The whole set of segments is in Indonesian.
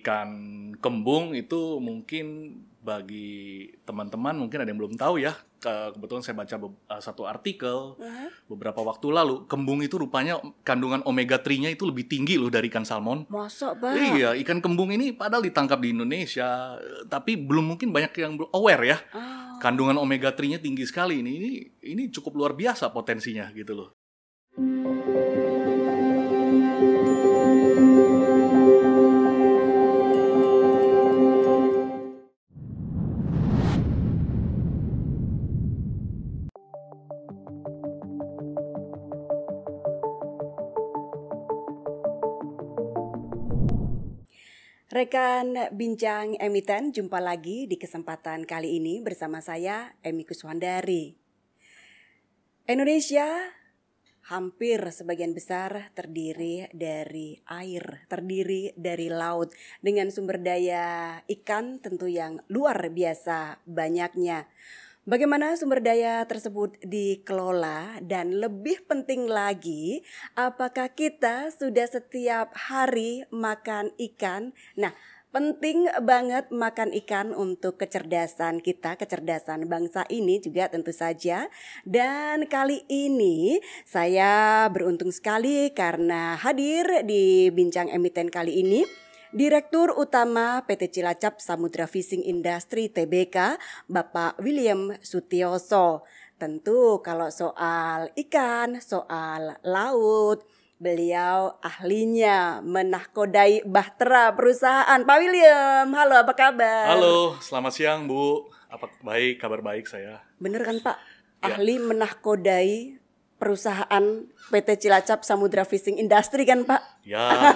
ikan kembung itu mungkin bagi teman-teman mungkin ada yang belum tahu ya. kebetulan saya baca eh, satu artikel uh-huh. beberapa waktu lalu, kembung itu rupanya kandungan omega 3-nya itu lebih tinggi loh dari ikan salmon. Masa, Bang? Iya, ikan kembung ini padahal ditangkap di Indonesia, tapi belum mungkin banyak yang aware ya. Oh. Kandungan omega 3-nya tinggi sekali ini. Ini ini cukup luar biasa potensinya gitu loh. Rekan Bincang Emiten, jumpa lagi di kesempatan kali ini bersama saya, Emi Kuswandari. Indonesia hampir sebagian besar terdiri dari air, terdiri dari laut, dengan sumber daya ikan tentu yang luar biasa banyaknya. Bagaimana sumber daya tersebut dikelola dan lebih penting lagi, apakah kita sudah setiap hari makan ikan? Nah, penting banget makan ikan untuk kecerdasan kita, kecerdasan bangsa ini juga tentu saja. Dan kali ini saya beruntung sekali karena hadir di bincang emiten kali ini Direktur Utama PT Cilacap Samudra Fishing Industry TBK, Bapak William Sutioso. Tentu kalau soal ikan, soal laut, beliau ahlinya menahkodai bahtera perusahaan. Pak William, halo apa kabar? Halo, selamat siang Bu. Apa baik, kabar baik saya. Bener kan Pak? Ya. Ahli menahkodai perusahaan PT Cilacap Samudra Fishing Industry kan Pak? Ya,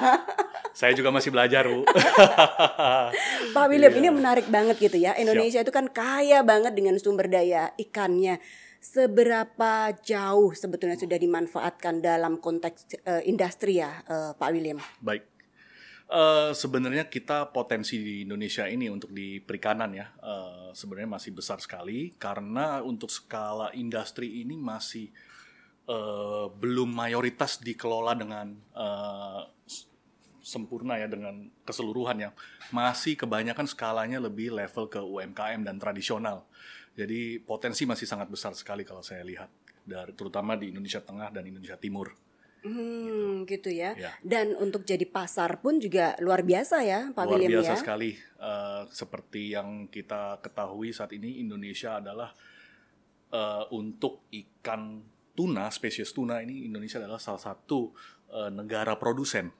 saya juga masih belajar, Bu. Pak William, yeah. ini menarik banget gitu ya. Indonesia Siap. itu kan kaya banget dengan sumber daya ikannya. Seberapa jauh sebetulnya sudah dimanfaatkan dalam konteks uh, industri ya, uh, Pak William? Baik. Uh, sebenarnya kita potensi di Indonesia ini untuk di perikanan ya uh, sebenarnya masih besar sekali karena untuk skala industri ini masih uh, belum mayoritas dikelola dengan sempurna ya dengan keseluruhan yang masih kebanyakan skalanya lebih level ke UMKM dan tradisional. Jadi potensi masih sangat besar sekali kalau saya lihat dari terutama di Indonesia Tengah dan Indonesia Timur. Hmm, gitu, gitu ya. ya. Dan untuk jadi pasar pun juga luar biasa ya, Pak luar William biasa ya. Luar biasa sekali. Uh, seperti yang kita ketahui saat ini Indonesia adalah uh, untuk ikan tuna, spesies tuna ini Indonesia adalah salah satu uh, negara produsen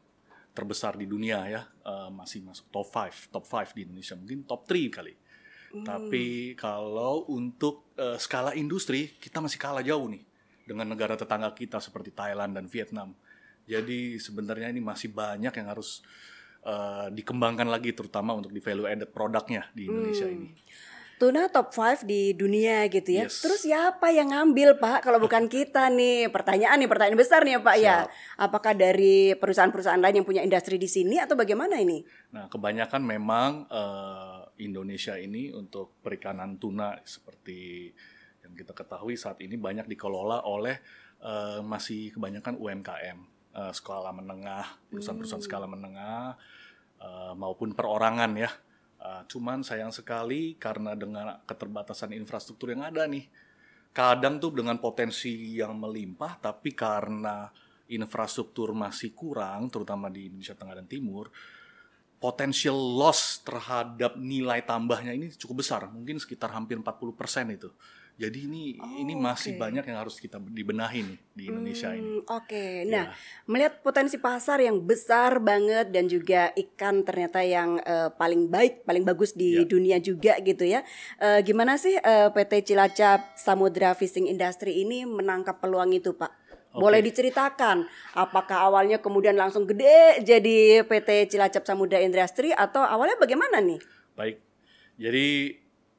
terbesar di dunia ya uh, masih masuk top 5 top 5 di Indonesia mungkin top 3 kali hmm. tapi kalau untuk uh, skala industri kita masih kalah jauh nih dengan negara tetangga kita seperti Thailand dan Vietnam jadi sebenarnya ini masih banyak yang harus uh, dikembangkan lagi terutama untuk di value added produknya di Indonesia hmm. ini tuna top 5 di dunia gitu ya. Yes. Terus siapa yang ngambil Pak kalau bukan kita nih? Pertanyaan nih, pertanyaan besar nih ya, Pak ya. Siap. ya. Apakah dari perusahaan-perusahaan lain yang punya industri di sini atau bagaimana ini? Nah, kebanyakan memang uh, Indonesia ini untuk perikanan tuna seperti yang kita ketahui saat ini banyak dikelola oleh uh, masih kebanyakan UMKM, uh, eh, skala menengah, perusahaan-perusahaan hmm. sekolah menengah uh, maupun perorangan ya Ah, cuman sayang sekali karena dengan keterbatasan infrastruktur yang ada nih, kadang tuh dengan potensi yang melimpah, tapi karena infrastruktur masih kurang, terutama di Indonesia Tengah dan Timur, potensial loss terhadap nilai tambahnya ini cukup besar, mungkin sekitar hampir 40% itu. Jadi ini oh, ini masih okay. banyak yang harus kita dibenahi nih di hmm, Indonesia hmm, ini. Oke. Okay. Nah, iya. melihat potensi pasar yang besar banget dan juga ikan ternyata yang uh, paling baik, paling bagus di ya. dunia juga gitu ya. Uh, gimana sih uh, eh, PT Cilacap Samudra Fishing Industry ini menangkap peluang itu, Pak? Okay. Boleh diceritakan apakah awalnya kemudian langsung gede jadi PT Cilacap Samudra Industry atau awalnya bagaimana nih? Baik. Jadi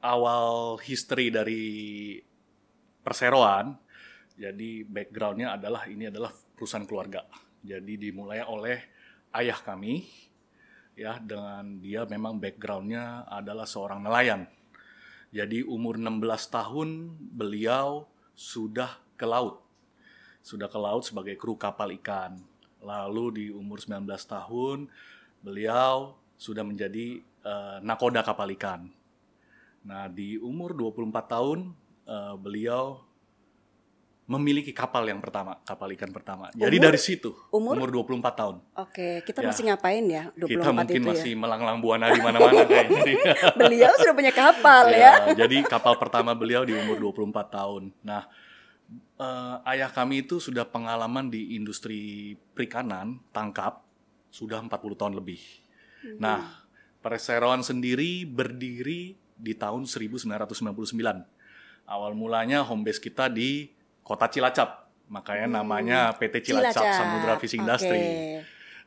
awal history dari perseroan. Jadi backgroundnya adalah ini adalah perusahaan keluarga. Jadi dimulai oleh ayah kami, ya dengan dia memang backgroundnya adalah seorang nelayan. Jadi umur 16 tahun beliau sudah ke laut, sudah ke laut sebagai kru kapal ikan. Lalu di umur 19 tahun beliau sudah menjadi uh, nakoda kapal ikan Nah, di umur 24 tahun uh, beliau memiliki kapal yang pertama, kapal ikan pertama. Umur? Jadi dari situ, umur, umur 24 tahun. Oke, kita ya. masih ngapain ya 24 Kita mungkin itu ya? masih ya? melanglang buana di mana-mana kayaknya. beliau sudah punya kapal ya, ya. Jadi kapal pertama beliau di umur 24 tahun. Nah, uh, ayah kami itu sudah pengalaman di industri perikanan, tangkap sudah 40 tahun lebih. Hmm. Nah, Perseroan sendiri berdiri di tahun 1999. Awal mulanya home base kita di kota Cilacap, makanya hmm, namanya PT Cilacap, Cilacap. Samudra Fishing okay. Industry.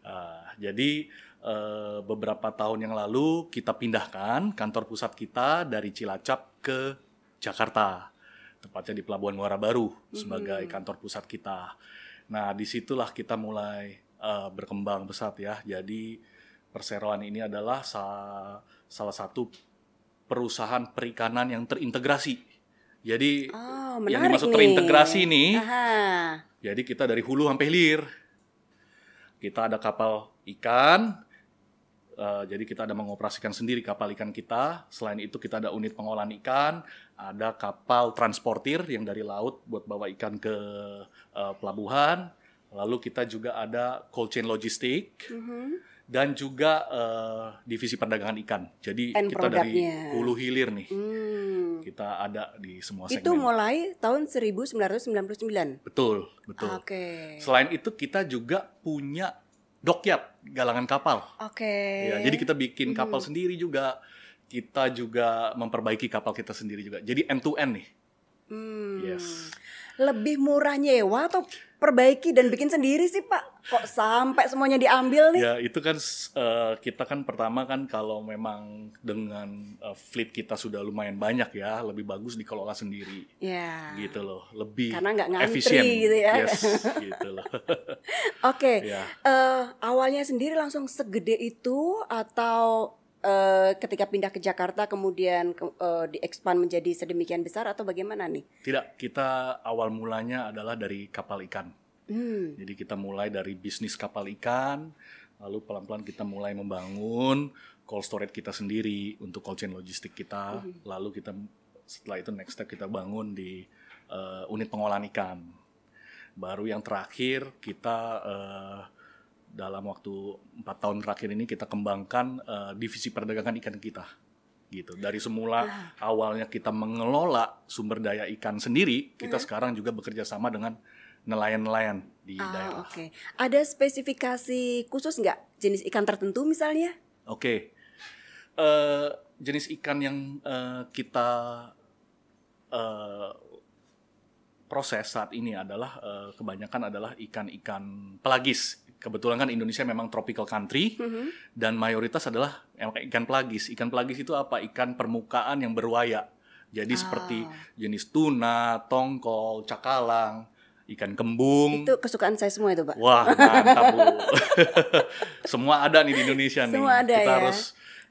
Uh, jadi uh, beberapa tahun yang lalu kita pindahkan kantor pusat kita dari Cilacap ke Jakarta, tepatnya di Pelabuhan Muara Baru hmm. sebagai kantor pusat kita. Nah disitulah kita mulai uh, berkembang pesat ya. Jadi perseroan ini adalah sa salah satu perusahaan perikanan yang terintegrasi. Jadi oh, yang dimaksud nih. terintegrasi ini. jadi kita dari hulu sampai hilir. Kita ada kapal ikan, uh, jadi kita ada mengoperasikan sendiri kapal ikan kita. Selain itu kita ada unit pengolahan ikan, ada kapal transportir yang dari laut buat bawa ikan ke uh, pelabuhan. Lalu kita juga ada cold chain logistik. Mm -hmm dan juga uh, divisi perdagangan ikan. Jadi And kita dari hulu hilir nih. Hmm. Kita ada di semua segmen. Itu mulai tahun 1999. Betul, betul. Oke. Okay. Selain itu kita juga punya dockyard, galangan kapal. Oke. Okay. Ya, jadi kita bikin hmm. kapal hmm. sendiri juga. Kita juga memperbaiki kapal kita sendiri juga. Jadi end to end nih. Hmm. Yes lebih murah nyewa atau perbaiki dan bikin sendiri sih Pak? Kok sampai semuanya diambil nih? Ya itu kan uh, kita kan pertama kan kalau memang dengan uh, fleet kita sudah lumayan banyak ya, lebih bagus dikelola sendiri. Ya. Gitu loh, lebih Karena nggak ngantri efisien. gitu ya. Yes, gitu loh. Oke, okay. ya. uh, awalnya sendiri langsung segede itu atau Eh, ketika pindah ke Jakarta kemudian ke, uh, diekspand menjadi sedemikian besar atau bagaimana nih? Tidak, kita awal mulanya adalah dari kapal ikan. Hmm. Jadi kita mulai dari bisnis kapal ikan, lalu pelan-pelan kita mulai membangun cold storage kita sendiri untuk cold chain logistik kita, hmm. lalu kita setelah itu next step kita bangun di uh, unit pengolahan ikan. Baru yang terakhir kita uh, dalam waktu empat tahun terakhir ini kita kembangkan uh, divisi perdagangan ikan kita gitu dari semula uh. awalnya kita mengelola sumber daya ikan sendiri kita uh. sekarang juga bekerja sama dengan nelayan-nelayan di ah, daerah. Oke, okay. ada spesifikasi khusus nggak jenis ikan tertentu misalnya? Oke, okay. uh, eh, jenis ikan yang uh, kita uh, proses saat ini adalah uh, kebanyakan adalah ikan-ikan pelagis, kebetulan kan Indonesia memang tropical country mm-hmm. dan mayoritas adalah ikan pelagis. Ikan pelagis itu apa? Ikan permukaan yang berwaya. Jadi ah. seperti jenis tuna, tongkol, cakalang, ikan kembung. Itu kesukaan saya semua itu, Pak. Wah, mantap, Bu. semua ada nih di Indonesia semua nih. Semua ada Kita ya. harus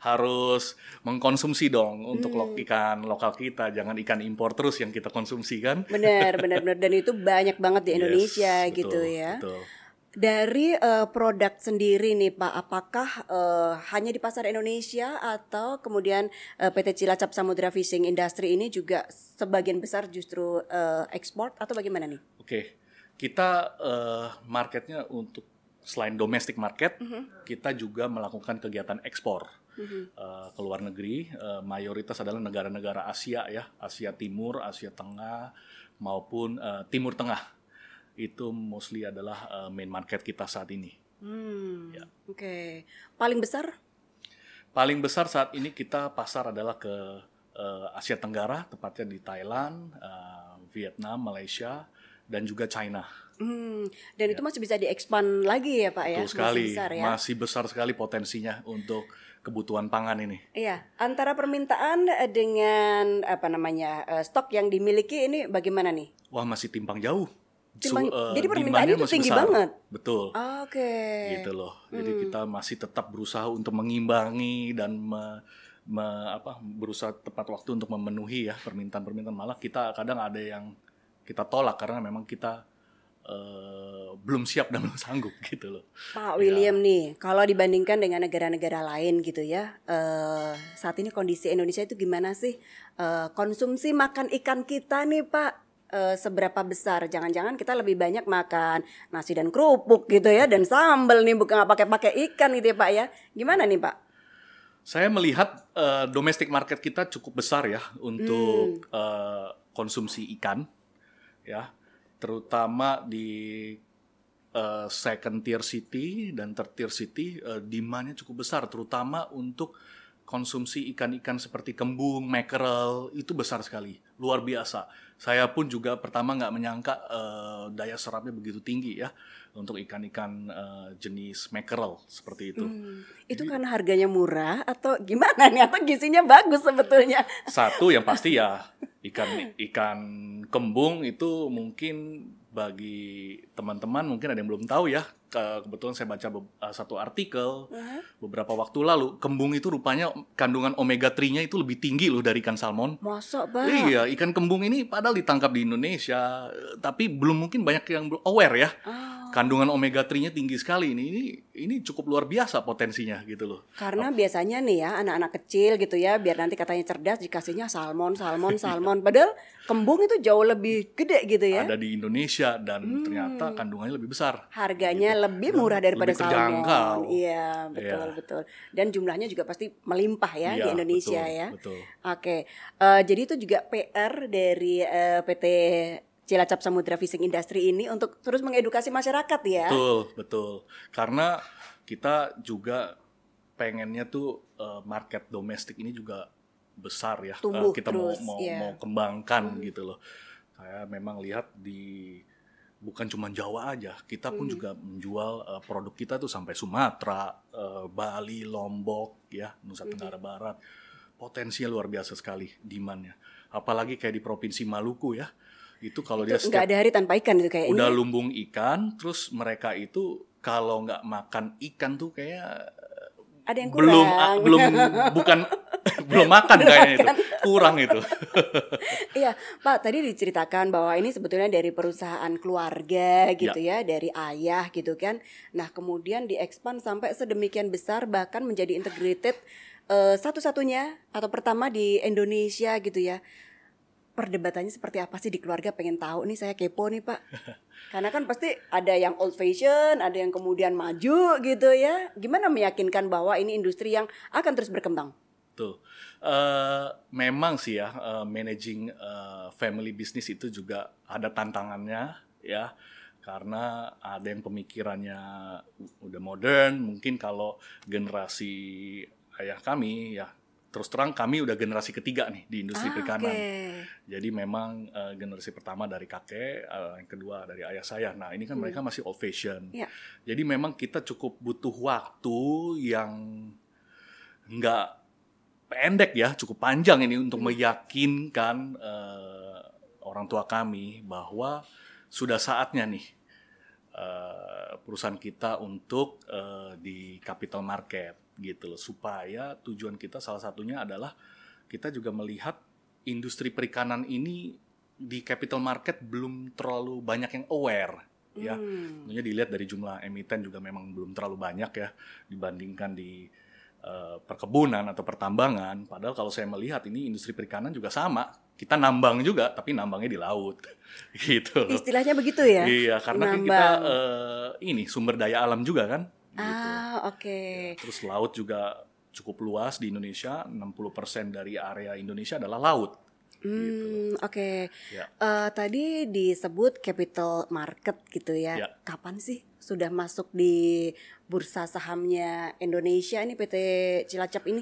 harus mengkonsumsi dong untuk hmm. ikan lokal kita jangan ikan impor terus yang kita konsumsi kan benar benar benar dan itu banyak banget di Indonesia yes, gitu betul, ya betul. Dari uh, produk sendiri nih Pak, apakah uh, hanya di pasar Indonesia atau kemudian uh, eh, PT Cilacap Samudra Fishing Industry ini juga sebagian besar justru uh, ekspor atau bagaimana nih? Oke, okay. kita uh, marketnya untuk selain domestic market, mm -hmm. kita juga melakukan kegiatan ekspor mm -hmm. uh, ke luar negeri. Uh, mayoritas adalah negara-negara Asia ya, Asia Timur, Asia Tengah maupun uh, Timur Tengah itu mostly adalah uh, main market kita saat ini. Hmm, ya. Oke, okay. paling besar? Paling besar saat ini kita pasar adalah ke uh, Asia Tenggara, tepatnya di Thailand, uh, Vietnam, Malaysia, dan juga China. Hmm, dan ya. itu masih bisa diekspand lagi ya Pak ya? Betul sekali, masih besar, ya? masih besar sekali potensinya untuk kebutuhan pangan ini. Iya, antara permintaan dengan apa namanya stok yang dimiliki ini bagaimana nih? Wah masih timpang jauh. Cuman, uh, eh, jadi permintaannya itu tinggi besar. banget. Betul. Oh, Oke. Okay. Gitu loh. Jadi hmm. kita masih tetap berusaha untuk mengimbangi dan me, me, apa berusaha tepat waktu untuk memenuhi ya permintaan-permintaan malah kita kadang ada yang kita tolak karena memang kita Uh, belum siap dan belum sanggup gitu loh. Pak ya. William ya. nih, kalau dibandingkan dengan negara-negara lain gitu ya, uh, saat ini kondisi Indonesia itu gimana sih? Uh, konsumsi makan ikan kita nih Pak, uh, seberapa besar. Jangan-jangan kita lebih banyak makan nasi dan kerupuk gitu ya dan sambal nih bukan pakai-pakai ikan gitu ya Pak ya. Gimana nih Pak? Saya melihat uh, domestic market kita cukup besar ya untuk hmm. uh, konsumsi ikan ya, terutama di uh, second tier city dan third tier city uh, demandnya cukup besar terutama untuk konsumsi ikan-ikan seperti kembung, mackerel itu besar sekali, luar biasa. Saya pun juga pertama nggak menyangka uh, daya serapnya begitu tinggi ya untuk ikan-ikan uh, jenis mackerel seperti itu. Hmm, itu Jadi, karena harganya murah atau gimana nih atau gisinya bagus sebetulnya? Satu yang pasti ya ikan ikan kembung itu mungkin bagi teman-teman mungkin ada yang belum tahu ya kebetulan saya baca be uh, satu artikel uh-huh. beberapa waktu lalu kembung itu rupanya kandungan omega 3-nya itu lebih tinggi loh dari ikan salmon. Masa banget. Iya, ikan kembung ini padahal ditangkap di Indonesia eh, tapi belum mungkin banyak yang aware ya. Uh kandungan omega 3-nya tinggi sekali ini. Ini ini cukup luar biasa potensinya gitu loh. Karena oh. biasanya nih ya anak-anak kecil gitu ya biar nanti katanya cerdas dikasihnya salmon, salmon, salmon. Padahal kembung itu jauh lebih gede gitu ya. Ada di Indonesia dan hmm. ternyata kandungannya lebih besar. Harganya gitu. lebih murah daripada lebih salmon. Iya, iya, betul yeah. betul. Dan jumlahnya juga pasti melimpah ya yeah, di iya, Indonesia betul, ya. Betul. Oke. Uh, jadi itu juga PR dari uh, eh, PT Cilacap Samudra Fishing Industry ini untuk terus mengedukasi masyarakat ya. Betul, betul. Karena kita juga pengennya tuh uh, market domestik ini juga besar ya. Eh, Tumbuh uh, kita terus, mau mau, iya. yeah. mau kembangkan hmm. gitu loh. Saya memang lihat di bukan cuma Jawa aja, kita pun hmm. juga menjual uh, produk kita tuh sampai Sumatera, uh, Bali, Lombok, ya Nusa hmm. Tenggara Barat. Potensinya luar biasa sekali demandnya. Apalagi kayak di provinsi Maluku ya, itu kalau dia setiap, ada hari tanpa ikan itu kayak Udah lumbung ikan, terus mereka itu kalau nggak makan ikan tuh kayak ada yang belum a, belum bukan belum makan kayaknya itu kurang itu iya pak tadi diceritakan bahwa ini sebetulnya dari perusahaan keluarga gitu ya, ya dari ayah gitu kan nah kemudian diekspand sampai sedemikian besar bahkan menjadi integrated uh, satu-satunya atau pertama di Indonesia gitu ya perdebatannya seperti apa sih di keluarga pengen tahu nih saya kepo nih pak karena kan pasti ada yang old fashion ada yang kemudian maju gitu ya gimana meyakinkan bahwa ini industri yang akan terus berkembang tuh uh, memang sih ya uh, managing uh, family business itu juga ada tantangannya ya karena ada yang pemikirannya udah modern mungkin kalau generasi ayah kami ya terus terang kami udah generasi ketiga nih di industri ah, perikanan. Okay. Jadi memang uh, generasi pertama dari kakek, uh, yang kedua dari ayah saya. Nah, ini kan hmm. mereka masih old fashion. Yeah. Jadi memang kita cukup butuh waktu yang nggak pendek ya, cukup panjang ini untuk hmm. meyakinkan uh, orang tua kami bahwa sudah saatnya nih uh, perusahaan kita untuk uh, di capital market gitu loh supaya tujuan kita salah satunya adalah kita juga melihat industri perikanan ini di capital market belum terlalu banyak yang aware ya. hmm. ya tentunya dilihat dari jumlah emiten juga memang belum terlalu banyak ya dibandingkan di uh, perkebunan atau pertambangan padahal kalau saya melihat ini industri perikanan juga sama kita nambang juga tapi nambangnya di laut gitu loh. istilahnya begitu ya iya karena kan nambang. kita uh, eh, ini sumber daya alam juga kan gitu. ah oke. Okay. Ya, terus laut juga cukup luas di Indonesia, 60% dari area Indonesia adalah laut. Hmm, gitu. oke. Okay. Ya. Uh, tadi disebut capital market gitu ya. ya. Kapan sih sudah masuk di bursa sahamnya Indonesia ini PT Cilacap ini?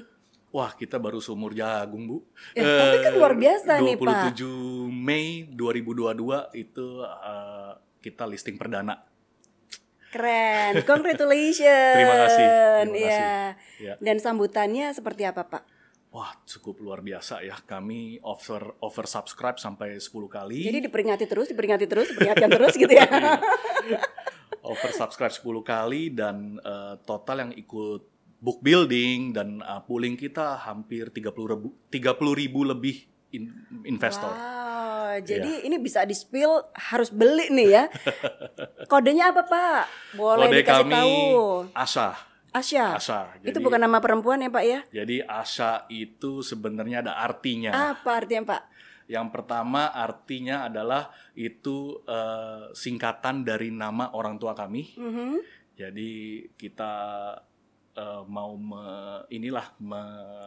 Wah, kita baru seumur jagung, Bu. Ya, uh, tapi kan luar biasa 27 nih, Pak. 27 Mei 2022 itu uh, kita listing perdana Keren. Congratulations. Terima kasih. Terima iya. kasih. Ya. ya. Dan sambutannya seperti apa, Pak? Wah, cukup luar biasa ya. Kami over over subscribe sampai 10 kali. Jadi diperingati terus, diperingati terus, diperingatkan terus gitu ya. Iya. over subscribe 10 kali dan uh, total yang ikut book building dan uh, pooling kita hampir 30 ribu, 30 ribu lebih in, investor. Eh, jadi yeah. ini bisa di spill harus beli nih ya. Kodenya apa Pak? Boleh Kode dikasih kami tahu? Asa. Asya. Asya. Jadi, itu bukan nama perempuan ya Pak ya? Jadi Asya itu sebenarnya ada artinya. Apa artinya Pak? Yang pertama artinya adalah itu uh, singkatan dari nama orang tua kami. Mm -hmm. Jadi kita Eh, mau me, inilah me,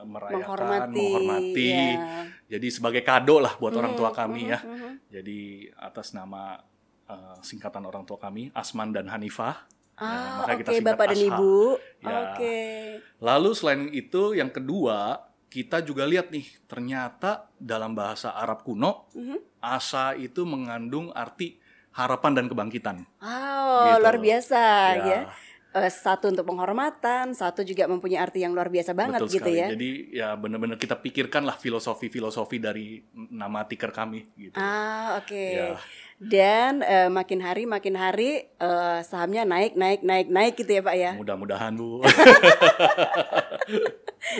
merayakan, menghormati, menghormati. Ya. jadi sebagai kado lah buat -hmm. orang tua mm-hmm, kami -hmm. ya. -hmm. Jadi atas nama uh, singkatan orang tua kami Asman dan Hanifah. Ah, ya, oke okay, Bapak dan Ibu. Ya. Oke. Okay. Lalu selain itu yang kedua kita juga lihat nih ternyata dalam bahasa Arab kuno mm -hmm. asa itu mengandung arti harapan dan kebangkitan. Wow, gitu. luar biasa ya. ya uh, satu untuk penghormatan, satu juga mempunyai arti yang luar biasa banget Betul gitu sekali. ya. Jadi ya benar-benar kita pikirkanlah filosofi-filosofi dari nama tiker kami gitu. Ah, oke. Okay. Ya. Dan uh, makin hari makin hari uh, sahamnya naik naik naik naik gitu ya, Pak ya. Mudah-mudahan, Bu.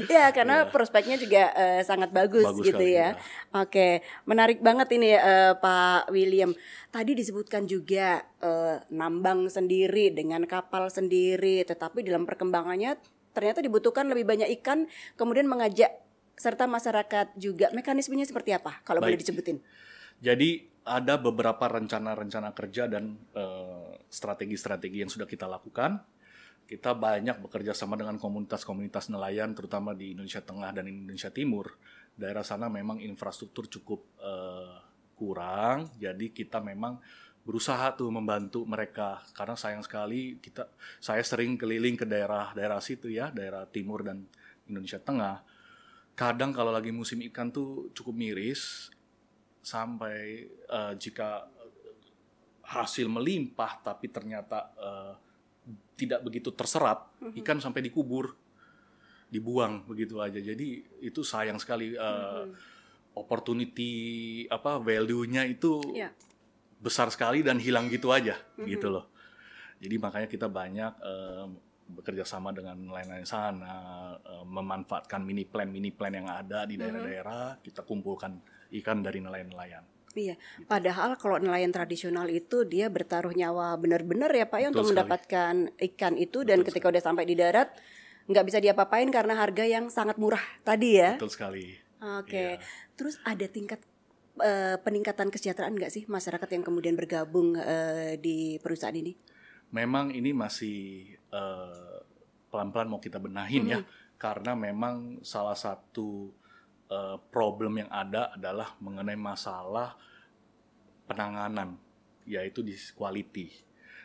ya karena yeah. prospeknya juga uh, sangat bagus, bagus gitu ya. ya. Oke, okay. menarik banget ini uh, Pak William. Tadi disebutkan juga uh, nambang sendiri dengan kapal sendiri, tetapi dalam perkembangannya ternyata dibutuhkan lebih banyak ikan, kemudian mengajak serta masyarakat juga. Mekanismenya seperti apa kalau Baik. boleh disebutin? Jadi ada beberapa rencana-rencana kerja dan strategi-strategi uh, strategi -strategi yang sudah kita lakukan kita banyak bekerja sama dengan komunitas-komunitas nelayan terutama di Indonesia Tengah dan Indonesia Timur. Daerah sana memang infrastruktur cukup uh, kurang, jadi kita memang berusaha tuh membantu mereka karena sayang sekali kita saya sering keliling ke daerah-daerah situ ya, daerah timur dan Indonesia Tengah. Kadang kalau lagi musim ikan tuh cukup miris sampai uh, jika eh, hasil melimpah tapi ternyata uh, tidak begitu terserap mm-hmm. ikan sampai dikubur dibuang begitu aja jadi itu sayang sekali uh, opportunity apa value-nya itu yeah. besar sekali dan hilang gitu aja mm-hmm. gitu loh jadi makanya kita banyak uh, bekerja sama dengan lain-lain sana eh, memanfaatkan mini plan mini plan yang ada di daerah-daerah kita kumpulkan ikan dari nelayan-nelayan Iya, padahal kalau nelayan tradisional itu dia bertaruh nyawa benar-benar ya Pak ya untuk mendapatkan ikan itu Betul dan sekali. ketika udah sampai di darat nggak bisa diapa-apain karena harga yang sangat murah tadi ya. Betul sekali. Oke, iya. terus ada tingkat uh, peningkatan kesejahteraan nggak sih masyarakat yang kemudian bergabung uh, di perusahaan ini? Memang ini masih eh, pelan-pelan mau kita benahin mm -hmm. ya, karena memang salah satu Eh, problem yang ada adalah mengenai masalah penanganan, yaitu disquality.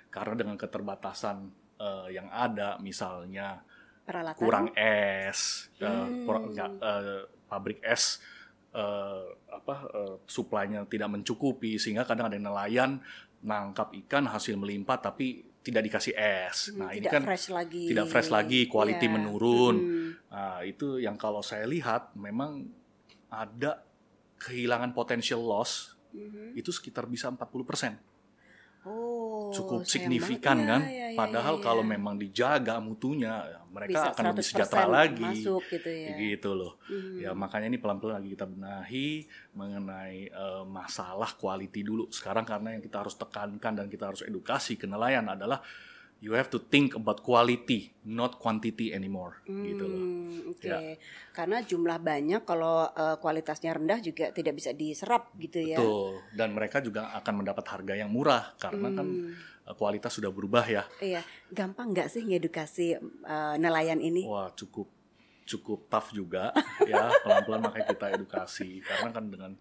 Karena dengan keterbatasan uh, yang ada, misalnya Peralatan. kurang es, eh, hmm. uh, uh, pabrik es uh, apa uh, suplainya tidak mencukupi, sehingga kadang ada nelayan nangkap ikan hasil melimpah tapi tidak dikasih es. Hmm, nah, tidak ini kan fresh lagi. tidak fresh lagi, quality yeah. menurun. Hmm. Nah, itu yang kalau saya lihat memang ada kehilangan potential loss -hmm. itu sekitar bisa 40%. Oh, cukup signifikan ya, kan? Ya, Iya, Padahal iya, kalau iya. memang dijaga mutunya, ya mereka Bisa akan lebih sejahtera lagi. Masuk gitu ya. Gitu loh. Hmm. Ya makanya ini pelan-pelan lagi kita benahi mengenai uh, masalah quality dulu. Sekarang karena yang kita harus tekankan dan kita harus edukasi ke nelayan adalah you have to think about quality, not quantity anymore, hmm, gitu loh. okay. ya. karena jumlah banyak kalau uh, kualitasnya rendah juga tidak bisa diserap gitu ya. Betul. Dan mereka juga akan mendapat harga yang murah karena kan hmm. kan Eh, kualitas sudah berubah ya. Iya, gampang nggak sih ngedukasi uh, nelayan ini? Wah cukup cukup tough juga ya pelan-pelan makanya kita edukasi karena kan dengan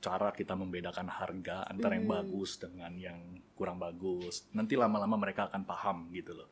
cara kita membedakan harga antara hmm. yang bagus dengan yang kurang bagus nanti lama-lama mereka akan paham gitu loh.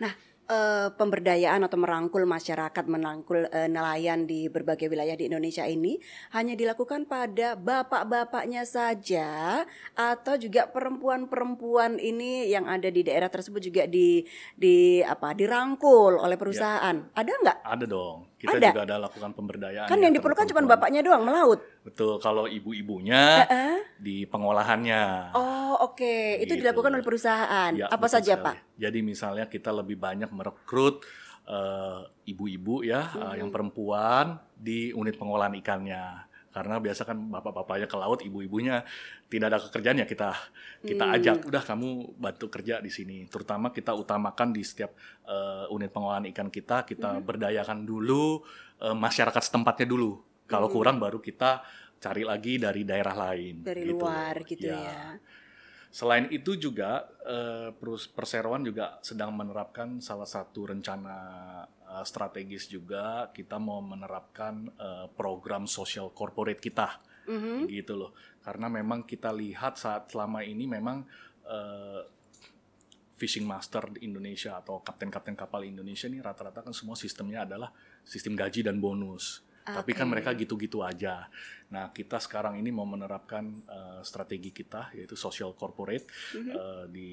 Nah Eh, pemberdayaan atau merangkul masyarakat, merangkul uh, eh, nelayan di berbagai wilayah di Indonesia ini hanya dilakukan pada bapak-bapaknya saja atau juga perempuan-perempuan ini yang ada di daerah tersebut juga di di apa dirangkul oleh ya. perusahaan. Ya. Ada nggak? Ada dong. Kita ada. juga ada lakukan pemberdayaan. Kan ya, yang diperlukan cuma bapaknya doang melaut. Betul, kalau ibu-ibunya uh-uh. di pengolahannya. Oh, oke. Okay. Itu gitu. dilakukan oleh perusahaan. Ya, Apa saja, sekali. Pak? Jadi misalnya kita lebih banyak merekrut uh, ibu-ibu ya, eh, hmm. uh, yang perempuan di unit pengolahan ikannya. Karena biasa kan bapak-bapaknya ke laut, ibu-ibunya tidak ada pekerjaan ya kita kita hmm. ajak, udah kamu bantu kerja di sini. Terutama kita utamakan di setiap uh, unit pengolahan ikan kita, kita hmm. berdayakan dulu uh, masyarakat setempatnya dulu kalau hmm. kurang baru kita cari lagi dari daerah lain. Dari gitu. luar gitu ya. ya. Selain itu juga eh, perseroan juga sedang menerapkan salah satu rencana eh, strategis juga kita mau menerapkan eh, program sosial corporate kita mm-hmm. gitu loh karena memang kita lihat saat selama ini memang uh, fishing master di Indonesia atau kapten-kapten kapal Indonesia ini rata-rata kan semua sistemnya adalah sistem gaji dan bonus. Okay. Tapi kan mereka gitu-gitu aja. Nah, kita sekarang ini mau menerapkan uh, strategi kita yaitu social corporate mm -hmm. uh, di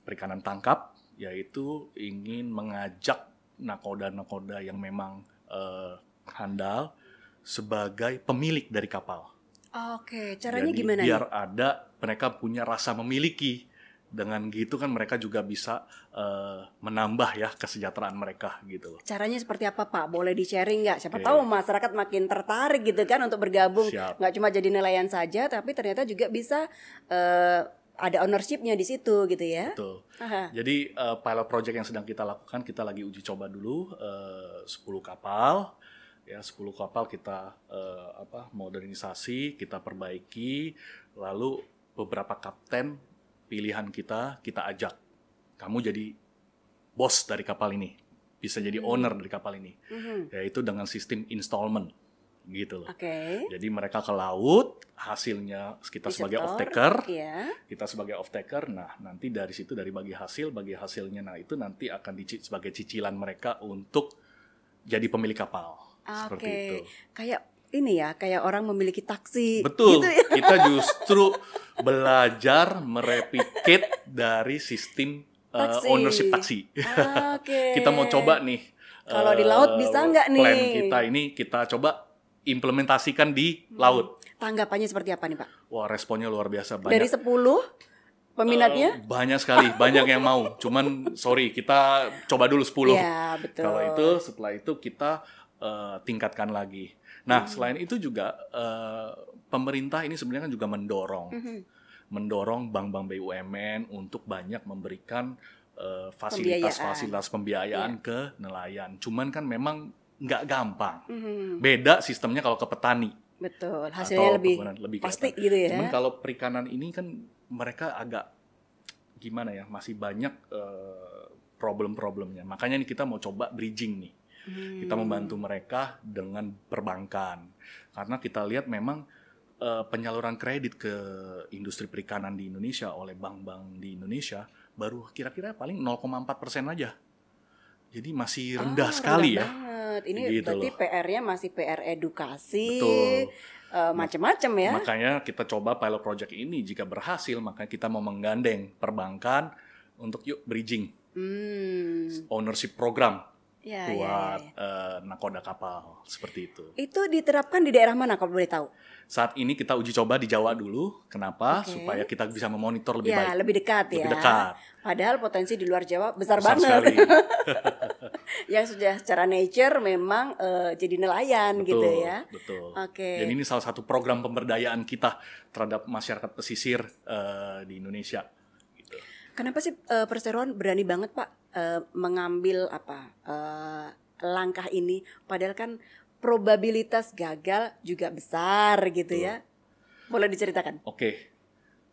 perikanan tangkap yaitu ingin mengajak nakoda-nakoda yang memang uh, handal sebagai pemilik dari kapal. Oke, okay. caranya Jadi, gimana? Biar ada mereka punya rasa memiliki dengan gitu kan mereka juga bisa uh, menambah ya kesejahteraan mereka gitu loh. Caranya seperti apa Pak? Boleh di-sharing nggak? Siapa okay. tahu masyarakat makin tertarik gitu kan untuk bergabung. Nggak cuma jadi nelayan saja tapi ternyata juga bisa uh, ada ownershipnya di situ gitu ya. Betul. Jadi uh, pilot project yang sedang kita lakukan kita lagi uji coba dulu uh, 10 kapal ya 10 kapal kita uh, apa modernisasi, kita perbaiki lalu beberapa kapten pilihan kita, kita ajak. Kamu jadi bos dari kapal ini, bisa jadi hmm. owner dari kapal ini, hmm. yaitu dengan sistem installment gitu loh. Okay. Jadi mereka ke laut, hasilnya kita Disitor, sebagai off taker, yeah. kita sebagai off taker. Nah nanti dari situ dari bagi hasil, bagi hasilnya, nah itu nanti akan dicit sebagai cicilan mereka untuk jadi pemilik kapal. Okay. Seperti itu. Kayak ini ya kayak orang memiliki taksi. Betul. Gitu ya? Kita justru belajar mereplicate dari sistem eh, taksi. Uh, ownership taksi. Ah, okay. kita mau coba nih. Kalau uh, di laut eh, bisa nggak nih? Plan kita ini kita coba implementasikan di hmm. laut. Tanggapannya seperti apa nih Pak? Wah responnya luar biasa banyak. Dari sepuluh peminatnya? Uh, banyak sekali, banyak yang mau. Cuman sorry kita coba dulu 10. Iya betul. Kalau itu setelah itu kita uh, tingkatkan lagi Nah, hmm. selain itu juga uh, pemerintah ini sebenarnya kan juga mendorong hmm. mendorong bank-bank BUMN untuk banyak memberikan uh, fasilitas-fasilitas pembiayaan. Iya. ke nelayan. Cuman kan memang nggak gampang. hmm Beda sistemnya kalau ke petani. Betul, hasilnya atau lebih lebih pasti gitu ya. Cuman kalau perikanan ini kan mereka agak gimana ya, masih banyak uh, problem-problemnya. Makanya nih kita mau coba bridging nih. Hmm. Kita membantu mereka dengan perbankan. Karena kita lihat memang uh, penyaluran kredit ke industri perikanan di Indonesia oleh bank-bank di Indonesia baru kira-kira paling 0,4 persen aja. Jadi masih ah, rendah ah, sekali rendah ya. Banget. Ini gitu berarti PR-nya masih PR edukasi. Betul. Uh, eh, macam-macam ya. Makanya kita coba pilot project ini jika berhasil maka kita mau menggandeng perbankan untuk yuk bridging. Hmm. Ownership program ya, buat iya, ya, ya. Uh, eh, nakoda kapal seperti itu. Itu diterapkan di daerah mana kalau boleh tahu? Saat ini kita uji coba di Jawa dulu. Kenapa? Okay. Supaya kita bisa memonitor lebih ya, baik. lebih dekat lebih ya. dekat. Padahal potensi di luar Jawa besar, besar banget. Yang sudah secara nature memang uh, jadi nelayan betul, gitu ya. Betul. Oke. Okay. Dan ini salah satu program pemberdayaan kita terhadap masyarakat pesisir uh, di Indonesia Kenapa sih uh, perseroan berani banget Pak uh, mengambil apa uh, langkah ini? Padahal kan probabilitas gagal juga besar gitu Tuh. ya. Boleh diceritakan? Oke. Okay.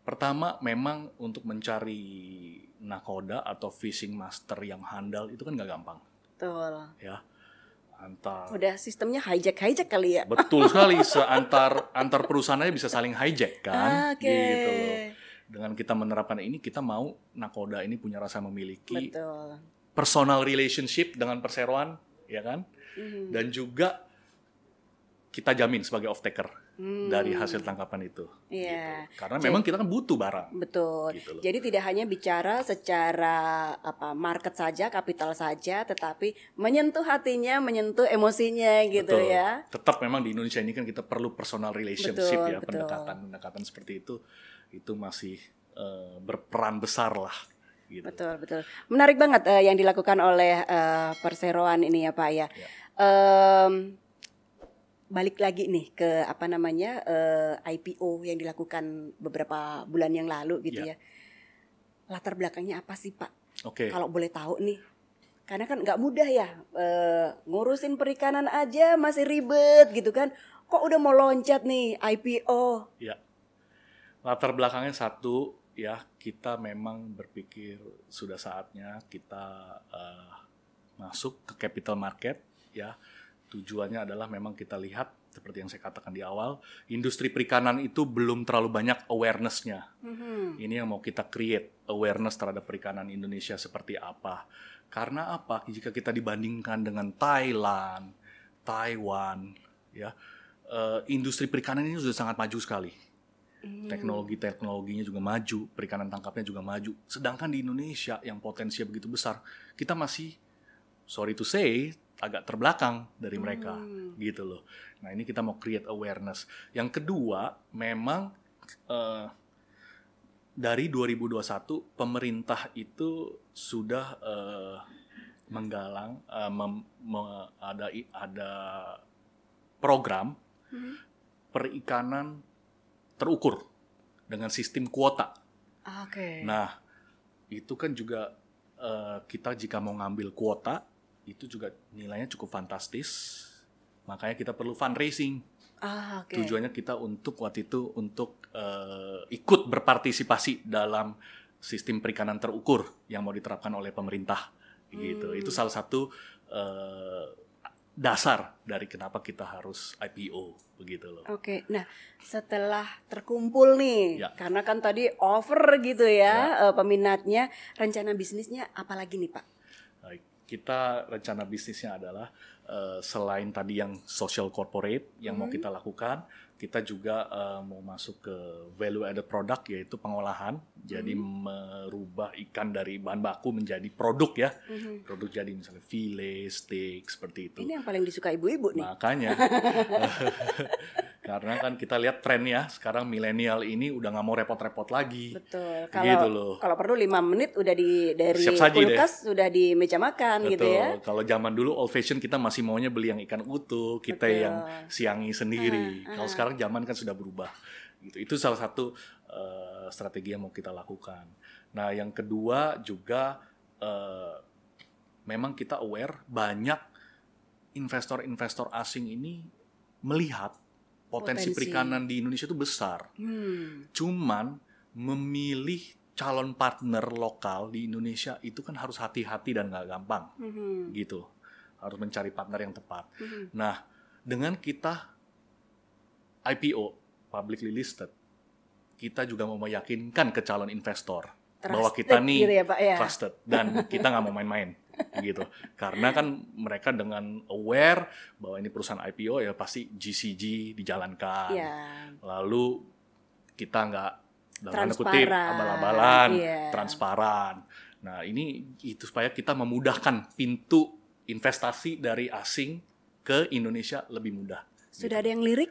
Pertama memang untuk mencari nakoda atau fishing master yang handal itu kan nggak gampang. Betul. Ya antar udah sistemnya hijack hijack kali ya betul sekali seantar antar perusahaannya bisa saling hijack kan ah, okay. gitu dengan kita menerapkan ini kita mau nakoda ini punya rasa memiliki Betul. personal relationship dengan perseroan ya kan mm. dan juga kita jamin sebagai off taker hmm. dari hasil tangkapan itu. Iya. Gitu. Karena Jadi, memang kita kan butuh barang. Betul. Gitu Jadi tidak hanya bicara secara apa market saja, kapital saja, tetapi menyentuh hatinya, menyentuh emosinya gitu betul. ya. Tetap memang di Indonesia ini kan kita perlu personal relationship betul, ya, pendekatan-pendekatan seperti itu itu masih uh, berperan besar lah. Gitu. Betul betul. Menarik banget uh, yang dilakukan oleh uh, perseroan ini ya Pak ya. ya. Um, balik lagi nih ke apa namanya uh, IPO yang dilakukan beberapa bulan yang lalu gitu ya. ya. Latar belakangnya apa sih Pak? Oke. Okay. Kalau boleh tahu nih karena kan nggak mudah ya e, ngurusin perikanan aja masih ribet gitu kan kok udah mau loncat nih IPO ya latar belakangnya satu ya kita memang berpikir sudah saatnya kita uh, masuk ke capital market ya tujuannya adalah memang kita lihat seperti yang saya katakan di awal industri perikanan itu belum terlalu banyak awarenessnya mm-hmm. ini yang mau kita create awareness terhadap perikanan Indonesia seperti apa karena apa jika kita dibandingkan dengan Thailand Taiwan ya uh, industri perikanan ini sudah sangat maju sekali Hmm. Teknologi teknologinya juga maju, perikanan tangkapnya juga maju. Sedangkan di Indonesia yang potensinya begitu besar, kita masih sorry to say agak terbelakang dari mereka hmm. gitu loh. Nah, ini kita mau create awareness. Yang kedua, memang uh, dari 2021 pemerintah itu sudah uh, menggalang uh, mem, me, ada ada program hmm. perikanan terukur dengan sistem kuota. Ah, oke. Okay. Nah, itu kan juga uh, kita jika mau ngambil kuota itu juga nilainya cukup fantastis. Makanya kita perlu fundraising. Ah, okay. Tujuannya kita untuk waktu itu untuk uh, ikut berpartisipasi dalam sistem perikanan terukur yang mau diterapkan oleh pemerintah. Gitu. Hmm. Itu salah satu uh, dasar dari kenapa kita harus IPO begitu loh. Oke, nah setelah terkumpul nih, ya. karena kan tadi over gitu ya, ya. Eh, peminatnya, rencana bisnisnya apa lagi nih Pak? Kita rencana bisnisnya adalah uh, selain tadi yang social corporate yang hmm. mau kita lakukan, kita juga uh, mau masuk ke value added product yaitu pengolahan jadi hmm. merubah ikan dari bahan baku menjadi produk ya hmm. produk jadi misalnya filet steak seperti itu ini yang paling disuka ibu-ibu nih makanya Karena kan kita lihat tren ya sekarang milenial ini udah nggak mau repot-repot lagi. Betul. Gitu kalau gitu loh. kalau perlu 5 menit udah di dari kulkas deh. Sudah di meja makan gitu ya. Kalau zaman dulu old fashion kita masih maunya beli yang ikan utuh, kita yang siangi sendiri. Ah, ah. Kalau sekarang zaman kan sudah berubah. Gitu. Itu salah satu eh, strategi yang mau kita lakukan. Nah, yang kedua juga uh, memang kita aware banyak investor-investor asing ini melihat potensi, perikanan di Indonesia itu besar. Hmm. Cuman memilih calon partner lokal di Indonesia itu kan harus hati-hati dan nggak gampang, hmm. gitu. Harus mencari partner yang tepat. Hmm. Nah, dengan kita IPO publicly listed, kita juga mau meyakinkan ke calon investor trusted bahwa kita nih gitu ya, Pak, ya. trusted dan kita nggak mau main-main. gitu. Karena kan mereka dengan aware bahwa ini perusahaan IPO ya pasti GCG dijalankan. Yeah. Lalu kita nggak dalam kutip abal-abalan, yeah. transparan. Nah, ini itu supaya kita memudahkan pintu investasi dari asing ke Indonesia lebih mudah. Sudah gitu. ada yang lirik?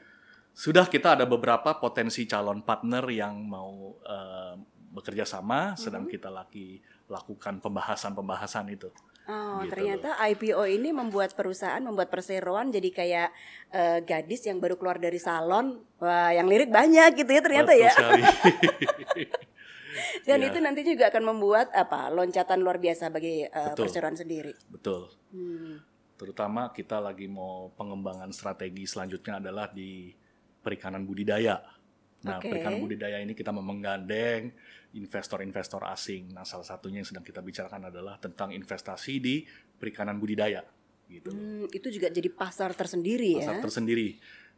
Sudah kita ada beberapa potensi calon partner yang mau uh, bekerja sama, sedang mm -hmm. kita lagi lakukan pembahasan-pembahasan itu. Oh, gitu. ternyata IPO ini membuat perusahaan, membuat perseroan jadi kayak uh, gadis yang baru keluar dari salon, wah yang lirik banyak gitu ya ternyata Betul ya. Dan ya. itu nanti juga akan membuat apa? loncatan luar biasa bagi uh, perseroan sendiri. Betul. Hmm. Terutama kita lagi mau pengembangan strategi selanjutnya adalah di perikanan budidaya. Nah, okay. perikanan budidaya ini kita menggandeng investor-investor asing. Nah, salah satunya yang sedang kita bicarakan adalah tentang investasi di perikanan budidaya gitu. Hmm, itu juga jadi pasar tersendiri pasar ya. Pasar tersendiri.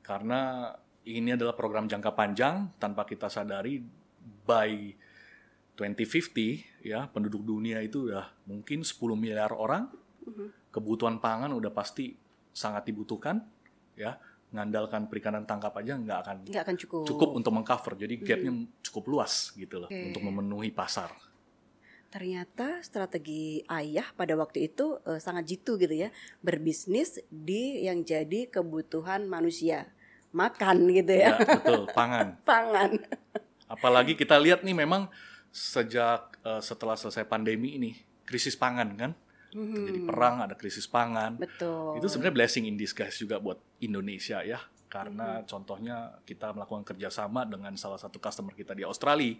Karena ini adalah program jangka panjang tanpa kita sadari by 2050 ya penduduk dunia itu udah mungkin 10 miliar orang. Mm-hmm. Kebutuhan pangan udah pasti sangat dibutuhkan ya ngandalkan perikanan tangkap aja nggak akan, nggak akan cukup. cukup untuk mengcover. Jadi gapnya hmm. cukup luas gitu loh okay. untuk memenuhi pasar. Ternyata strategi ayah pada waktu itu uh, sangat jitu gitu ya, berbisnis di yang jadi kebutuhan manusia, makan gitu ya. ya betul, pangan. pangan. Apalagi kita lihat nih memang sejak uh, setelah selesai pandemi ini krisis pangan kan hmm. terjadi perang, ada krisis pangan. Betul. Itu sebenarnya blessing in disguise juga buat Indonesia ya, karena hmm. contohnya kita melakukan kerjasama dengan salah satu customer kita di Australia.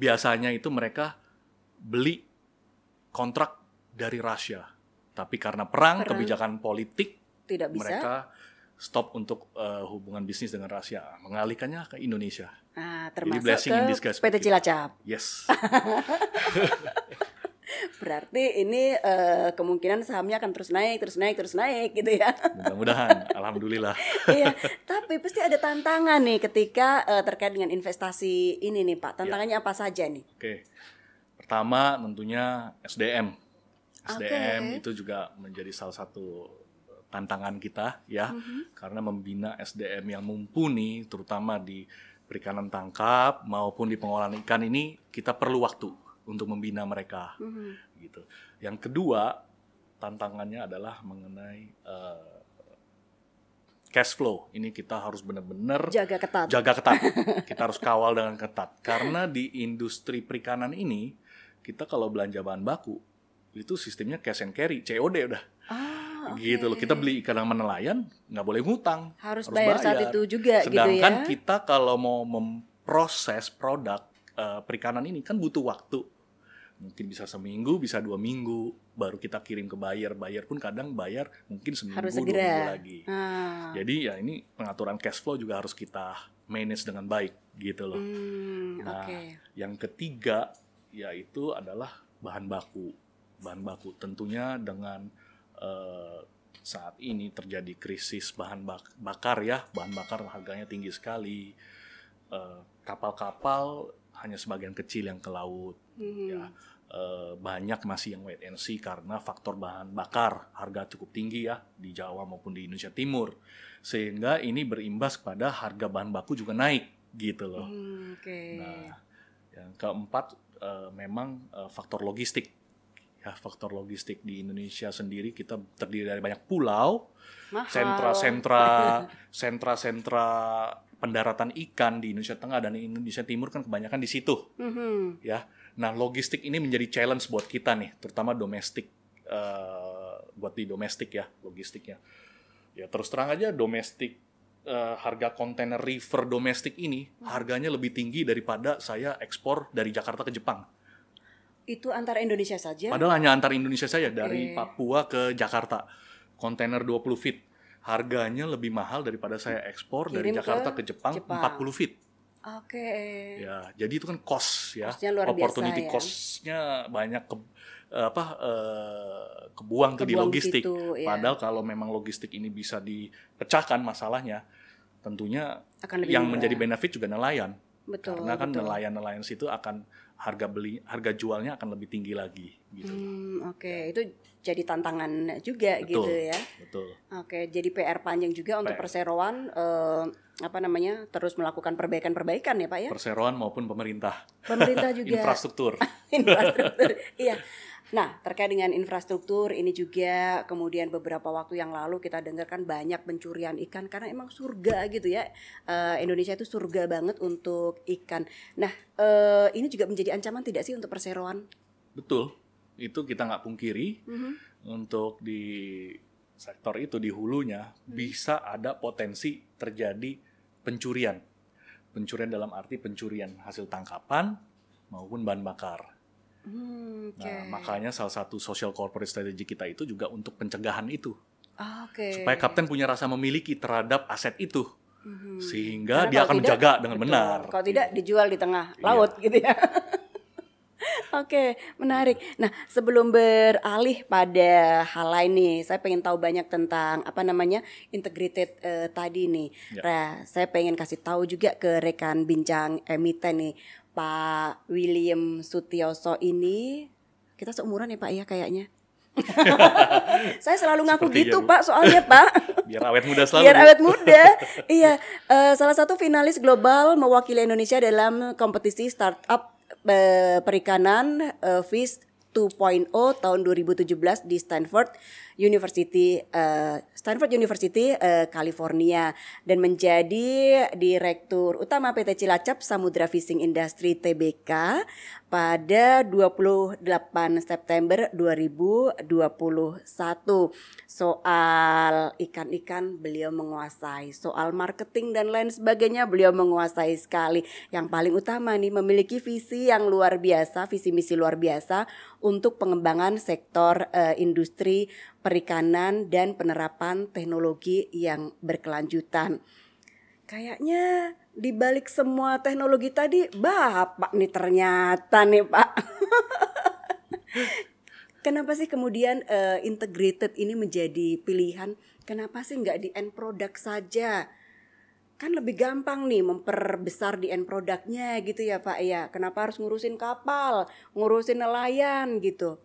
Biasanya itu mereka beli kontrak dari Rusia, tapi karena perang, perang. kebijakan politik, tidak bisa. mereka stop untuk uh, hubungan bisnis dengan Rusia, mengalihkannya ke Indonesia. Nah, termasuk Jadi blessing ke in disguise PT Cilacap. Yes. Berarti ini uh, kemungkinan sahamnya akan terus naik, terus naik, terus naik gitu ya. Mudah-mudahan, alhamdulillah. iya, tapi pasti ada tantangan nih ketika uh, terkait dengan investasi ini nih, Pak. Iya. Tantangannya ya. apa saja nih? Oke. Pertama tentunya SDM. SDM okay. itu juga menjadi salah satu eh, tantangan kita ya. Mm -hmm. Karena membina SDM yang mumpuni terutama di perikanan tangkap maupun di pengolahan ikan ini kita perlu waktu untuk membina mereka hmm. gitu. Yang kedua tantangannya adalah mengenai uh, cash flow. Ini kita harus benar-benar jaga ketat. Jaga ketat. kita harus kawal dengan ketat karena di industri perikanan ini kita kalau belanja bahan baku itu sistemnya cash and carry, COD udah. Ah, okay. Gitu loh. Kita beli ikan sama nelayan nggak boleh ngutang. Harus, harus bayar, bayar saat itu juga Sedangkan gitu ya. kita kalau mau memproses produk uh, perikanan ini kan butuh waktu mungkin bisa seminggu bisa dua minggu baru kita kirim ke bayar, bayar pun kadang bayar mungkin seminggu harus dua minggu lagi hmm. jadi ya ini pengaturan cash flow juga harus kita manage dengan baik gitu loh hmm, nah okay. yang ketiga yaitu adalah bahan baku bahan baku tentunya dengan uh, saat ini terjadi krisis bahan bak bakar ya bahan bakar harganya tinggi sekali eh, kapal-kapal uh, hanya sebagian kecil yang ke laut mm -hmm. ya Eh, banyak masih yang wait and see karena faktor bahan bakar harga cukup tinggi ya di Jawa maupun di Indonesia Timur sehingga ini berimbas pada harga bahan baku juga naik gitu loh. Hmm, okay. Nah yang keempat eh, memang eh, faktor logistik ya faktor logistik di Indonesia sendiri kita terdiri dari banyak pulau, sentra-sentra, sentra-sentra pendaratan ikan di Indonesia Tengah dan Indonesia Timur kan kebanyakan di situ, mm-hmm. ya Nah, logistik ini menjadi challenge buat kita nih, terutama domestik, uh, buat di domestik ya, logistiknya. Ya terus terang aja domestik uh, harga kontainer river domestik ini hmm. harganya lebih tinggi daripada saya ekspor dari Jakarta ke Jepang. Itu antar Indonesia saja? Padahal hanya antar Indonesia saja dari Papua ke Jakarta. Kontainer 20 feet harganya lebih mahal daripada saya ekspor Kirim dari Jakarta ke, ke Jepang, Jepang 40 feet. Oke. Okay. Ya, jadi itu kan cost ya. Cost luar Opportunity biasa, ya? cost-nya banyak ke eh, apa uh, eh, kebuang, kebuang tuh di logistik. Gitu, ya. Padahal kalau memang logistik ini bisa dipecahkan masalahnya, tentunya akan yang murah. menjadi benefit juga nelayan. Betul. Karena kan nelayan-nelayan situ akan harga beli harga jualnya akan lebih tinggi lagi gitu. Hmm, oke, okay. Ya. itu jadi tantangan juga gitu betul, gitu ya. Betul. Oke, jadi PR panjang juga PR. untuk perseroan eh, apa namanya terus melakukan perbaikan-perbaikan ya pak ya. Perseroan maupun pemerintah. Pemerintah juga. infrastruktur. infrastruktur, iya. Nah, terkait dengan infrastruktur ini juga kemudian beberapa waktu yang lalu kita dengarkan banyak pencurian ikan karena emang surga gitu ya. Eh, Indonesia itu surga banget untuk ikan. Nah, eh, ini juga menjadi ancaman tidak sih untuk perseroan? Betul itu kita nggak pungkiri mm-hmm. untuk di sektor itu di hulunya mm-hmm. bisa ada potensi terjadi pencurian pencurian dalam arti pencurian hasil tangkapan maupun bahan bakar. mm, Nah, makanya salah satu social corporate strategy kita itu juga untuk pencegahan itu. Ah, okay. Supaya kapten punya rasa memiliki terhadap aset itu. Mm hmm. Sehingga Karena dia akan tidak, menjaga dengan betul. benar. Kalau tidak dijual di tengah iya. laut iya. gitu ya. Oke, menarik. Nah, sebelum beralih pada hal lain nih, saya pengen tahu banyak tentang apa namanya integrated uh, eh, tadi nih. Ya. Nah, saya pengen kasih tahu juga ke rekan bincang emiten nih, Pak William Sutioso ini. Kita seumuran ya Pak ya kayaknya. saya selalu ngaku Seperti gitu pak soalnya pak biar awet muda selalu biar awet muda iya uh, salah satu finalis global mewakili Indonesia dalam kompetisi startup Eh, perikanan uh, FIS 2.0 tahun 2017 di Stanford University uh, Stanford University uh, California dan menjadi direktur utama PT Cilacap Samudra Fishing Industry TBK pada 28 September 2021. Soal ikan-ikan beliau menguasai, soal marketing dan lain sebagainya beliau menguasai sekali. Yang paling utama nih memiliki visi yang luar biasa, visi misi luar biasa untuk pengembangan sektor uh, industri perikanan dan penerapan teknologi yang berkelanjutan. Kayaknya di balik semua teknologi tadi Bapak nih ternyata nih Pak. Kenapa sih kemudian uh, integrated ini menjadi pilihan? Kenapa sih nggak di end product saja? Kan lebih gampang nih memperbesar di end productnya gitu ya Pak ya. Kenapa harus ngurusin kapal, ngurusin nelayan gitu?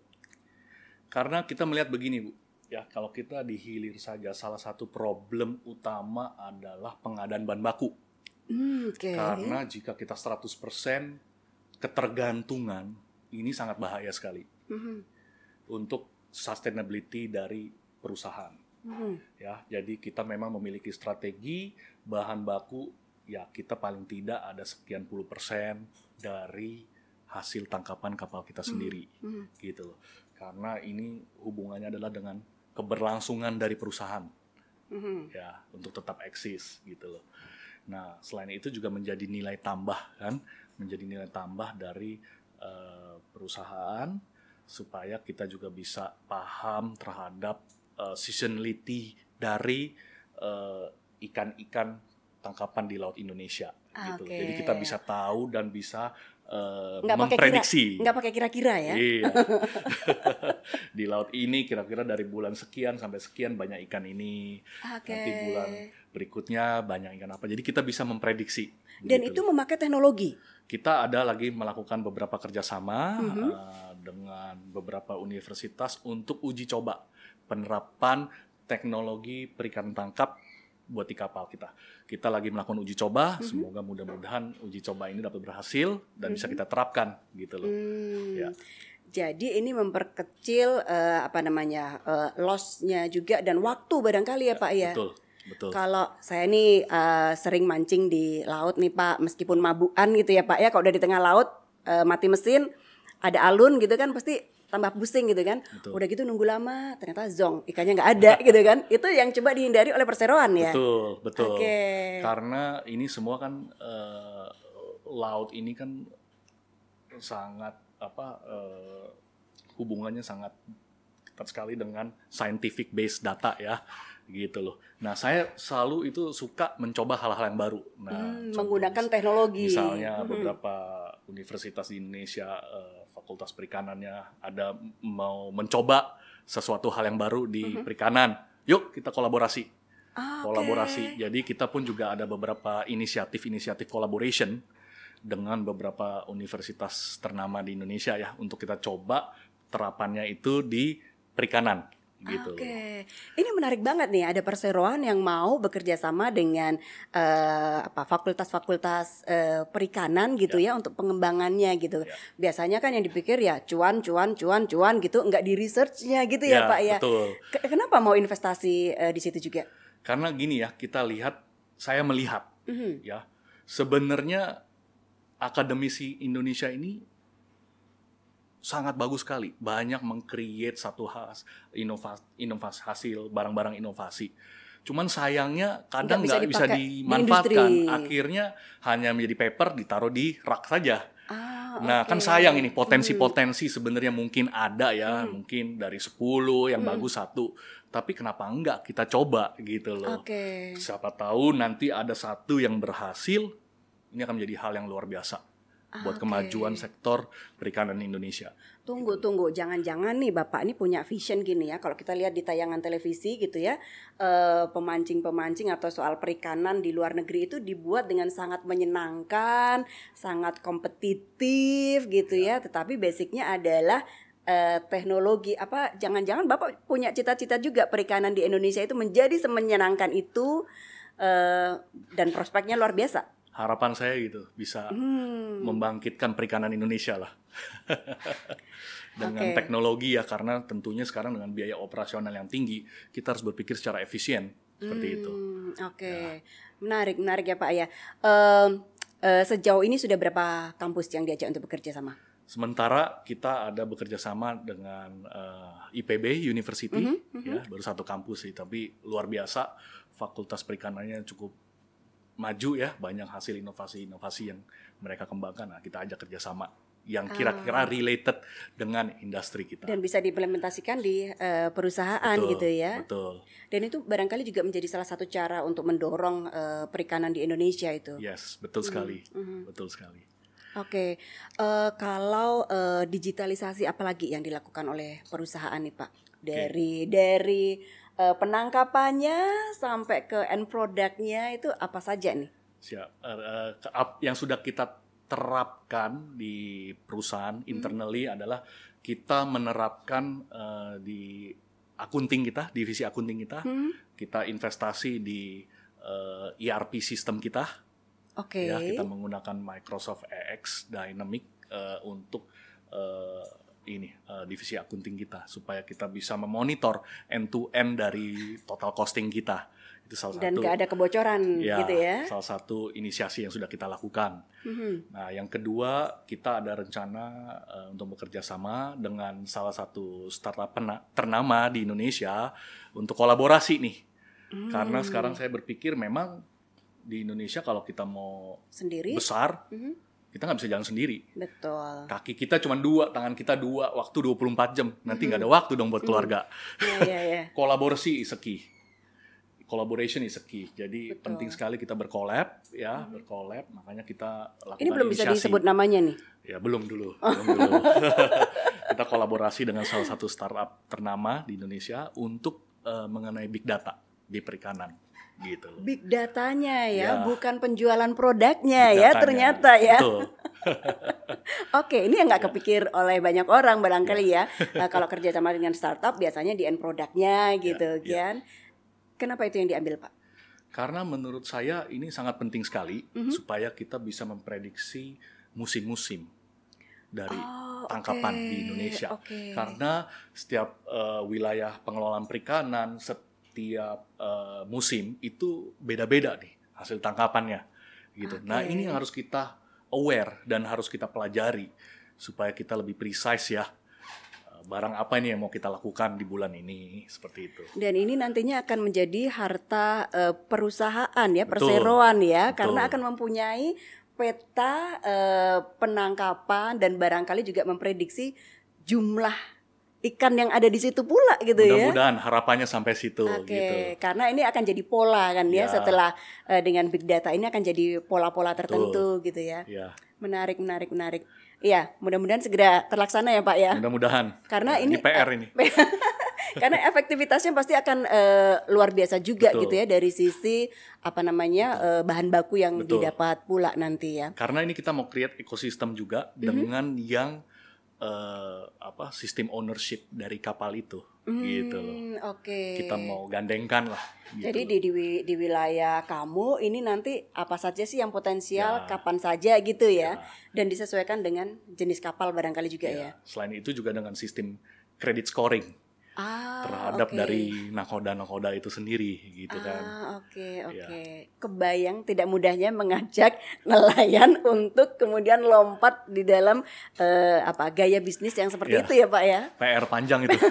Karena kita melihat begini Bu, ya kalau kita di hilir saja salah satu problem utama adalah pengadaan bahan baku. Hmm, okay. Karena jika kita 100% ketergantungan ini sangat bahaya sekali mm -hmm. untuk sustainability dari perusahaan. Mm -hmm. Ya, jadi kita memang memiliki strategi bahan baku ya kita paling tidak ada sekian puluh persen dari hasil tangkapan kapal kita hmm. sendiri mm -hmm. gitu loh. Karena ini hubungannya adalah dengan keberlangsungan dari perusahaan mm-hmm. ya untuk tetap eksis gitu loh. Nah selain itu juga menjadi nilai tambah kan menjadi nilai tambah dari uh, perusahaan supaya kita juga bisa paham terhadap uh, seasonality dari uh, ikan-ikan tangkapan di laut Indonesia okay. gitu. Jadi kita bisa tahu dan bisa Eh, nggak memprediksi. Pakai kira, nggak pakai kira-kira ya. Iya. di laut ini kira-kira dari bulan sekian sampai sekian banyak ikan ini. Okay. Nanti bulan berikutnya banyak ikan apa. Jadi kita bisa memprediksi. Dan gitu. itu memakai teknologi. Kita ada lagi melakukan beberapa kerjasama mm -hmm. uh, dengan beberapa universitas untuk uji coba penerapan teknologi perikanan tangkap buat di kapal kita. Kita lagi melakukan uji coba, mm -hmm. semoga mudah-mudahan uji coba ini dapat berhasil dan mm -hmm. bisa mhm. kita terapkan gitu loh. Mm. Ya. Jadi ini memperkecil uh, apa namanya uh, lossnya juga dan waktu barangkali ya, ya Pak ya. Betul. Betul. Kalau saya ini uh, eh, sering mancing di laut nih Pak, meskipun mabukan gitu ya Pak ya, kalau udah di tengah laut uh, mati mesin, ada alun gitu kan pasti tambah pusing gitu kan. Betul. Udah gitu nunggu lama, ternyata zong, ikannya nggak ada gitu kan. Itu yang coba dihindari oleh perseroan ya. Betul, betul. Okay. Karena ini semua kan uh, laut ini kan sangat apa uh, hubungannya sangat ketat sekali dengan scientific based data ya gitu loh. Nah, saya selalu itu suka mencoba hal-hal yang baru. Nah, hmm, menggunakan teknologi. Misalnya hmm. beberapa universitas di Indonesia uh, fakultas perikanannya ada mau mencoba sesuatu hal yang baru di mm-hmm. perikanan. Yuk kita kolaborasi. Ah, kolaborasi. Okay. Jadi kita pun juga ada beberapa inisiatif-inisiatif collaboration dengan beberapa universitas ternama di Indonesia ya untuk kita coba terapannya itu di perikanan gitu. Oke, okay. ini menarik banget nih. Ada perseroan yang mau bekerja sama dengan uh, apa fakultas-fakultas uh, perikanan gitu yeah. ya untuk pengembangannya gitu. Yeah. Biasanya kan yang dipikir ya cuan, cuan, cuan, cuan gitu, nggak di researchnya gitu yeah, ya Pak ya. Betul. Kenapa mau investasi uh, di situ juga? Karena gini ya, kita lihat, saya melihat mm -hmm. ya, sebenarnya akademisi Indonesia ini sangat bagus sekali banyak mengcreate satu has, inovasi inovas hasil barang-barang inovasi cuman sayangnya kadang nggak bisa, bisa dimanfaatkan di akhirnya hanya menjadi paper ditaruh di rak saja ah, nah okay. kan sayang ini potensi-potensi hmm. sebenarnya mungkin ada ya hmm. mungkin dari 10 yang hmm. bagus satu tapi kenapa enggak kita coba gitu loh okay. siapa tahu nanti ada satu yang berhasil ini akan menjadi hal yang luar biasa Ah, buat okay. kemajuan sektor perikanan Indonesia. Tunggu gitu. tunggu, jangan-jangan nih Bapak ini punya vision gini ya. Kalau kita lihat di tayangan televisi gitu ya, eh, pemancing-pemancing atau soal perikanan di luar negeri itu dibuat dengan sangat menyenangkan, sangat kompetitif gitu ya. ya. Tetapi basicnya adalah uh, teknologi apa jangan-jangan Bapak punya cita-cita juga perikanan di Indonesia itu menjadi semenyenangkan itu uh, dan prospeknya luar biasa harapan saya gitu bisa hmm. membangkitkan perikanan Indonesia lah dengan okay. teknologi ya karena tentunya sekarang dengan biaya operasional yang tinggi kita harus berpikir secara efisien seperti hmm, itu. Oke, okay. ya. menarik menarik ya Pak ya. Uh, sejauh ini sudah berapa kampus yang diajak untuk bekerja sama? Sementara kita ada bekerja sama dengan uh, eh, IPB University, mm -hmm, mm -hmm. ya baru satu kampus sih, tapi luar biasa fakultas perikanannya cukup maju ya banyak hasil inovasi-inovasi yang mereka kembangkan nah kita ajak kerjasama yang ah. kira-kira related dengan industri kita dan bisa diimplementasikan di uh, perusahaan betul, gitu ya betul dan itu barangkali juga menjadi salah satu cara untuk mendorong uh, perikanan di Indonesia itu yes betul hmm, sekali -hmm. betul sekali Oke, okay. uh, eh, kalau uh, digitalisasi apalagi yang dilakukan oleh perusahaan nih Pak dari okay. dari uh, penangkapannya sampai ke end produknya itu apa saja nih? Siap. Uh, uh, yang sudah kita terapkan di perusahaan hmm. internally hmm. adalah kita menerapkan uh, di akunting kita, divisi akunting kita, hmm. kita investasi di uh, ERP sistem kita. Oke. Okay. Ya, kita menggunakan Microsoft EX Dynamic uh, untuk uh, ini uh, divisi akunting kita supaya kita bisa memonitor end to end dari total costing kita itu salah dan satu dan gak ada kebocoran ya, gitu ya salah satu inisiasi yang sudah kita lakukan mm-hmm. nah yang kedua kita ada rencana uh, untuk bekerja sama dengan salah satu startup ternama di Indonesia untuk kolaborasi nih mm. karena sekarang saya berpikir memang di Indonesia kalau kita mau sendiri besar mm-hmm kita nggak bisa jalan sendiri. Betul. Kaki kita cuma dua, tangan kita dua, waktu 24 jam. Nanti nggak ada waktu dong buat hmm. keluarga. Iya, iya, iya. Kolaborasi is a key. Collaboration is a key. Jadi Betul. penting sekali kita berkolab, ya, mm -hmm. berkolab. Makanya kita lakukan Ini belum inisiasi. bisa disebut namanya nih? Ya, belum dulu. Oh. Belum dulu. kita kolaborasi dengan salah satu startup ternama di Indonesia untuk uh, mengenai big data di perikanan gitu. Big datanya ya, ya. bukan penjualan produknya Big ya ternyata ya. Oke, ini yang nggak ya. kepikir oleh banyak orang barangkali ya. ya. Nah, kalau kerja sama dengan startup biasanya di end produknya ya, gitu ya, kan. Ya. Kenapa itu yang diambil Pak? Karena menurut saya ini sangat penting sekali mm -hmm. supaya kita bisa memprediksi musim-musim dari oh, tangkapan okay. di Indonesia. Okay. Karena setiap uh, wilayah pengelolaan perikanan, set, tiap uh, eh, musim itu beda-beda nih hasil tangkapannya gitu. Okay. Nah, ini yang harus kita aware dan harus kita pelajari supaya kita lebih precise ya eh, barang apa ini yang mau kita lakukan di bulan ini seperti itu. Dan ini nantinya akan menjadi harta uh, perusahaan ya, betul, perseroan ya, betul. karena akan mempunyai peta uh, penangkapan dan barangkali juga memprediksi jumlah ikan yang ada di situ pula gitu Mudah ya. Mudah-mudahan harapannya sampai situ okay. gitu. Karena ini akan jadi pola kan ya, ya setelah uh, dengan big data ini akan jadi pola-pola tertentu Betul. gitu ya. ya. Menarik, menarik, menarik. Iya, mudah-mudahan segera terlaksana ya Pak ya. Mudah-mudahan. Karena ini, eh, ini PR ini. karena efektivitasnya pasti akan uh, luar biasa juga Betul. gitu ya dari sisi apa namanya uh, bahan baku yang Betul. didapat pula nanti ya. Karena ini kita mau create ekosistem juga mm -hmm. dengan yang uh, apa sistem ownership dari kapal itu hmm, gitu loh. Oke. Okay. Kita mau gandengkan lah. Gitu Jadi di, di di wilayah kamu ini nanti apa saja sih yang potensial ya. kapan saja gitu ya, ya dan disesuaikan dengan jenis kapal barangkali juga ya. ya. Selain itu juga dengan sistem kredit scoring ah, terhadap okay. dari nakoda-nakoda itu sendiri gitu kan. ah, kan. Oke okay, iya. oke. Okay. Ya. Kebayang tidak mudahnya mengajak nelayan untuk kemudian lompat di dalam uh, apa gaya bisnis yang seperti ya. itu ya pak ya. PR panjang itu.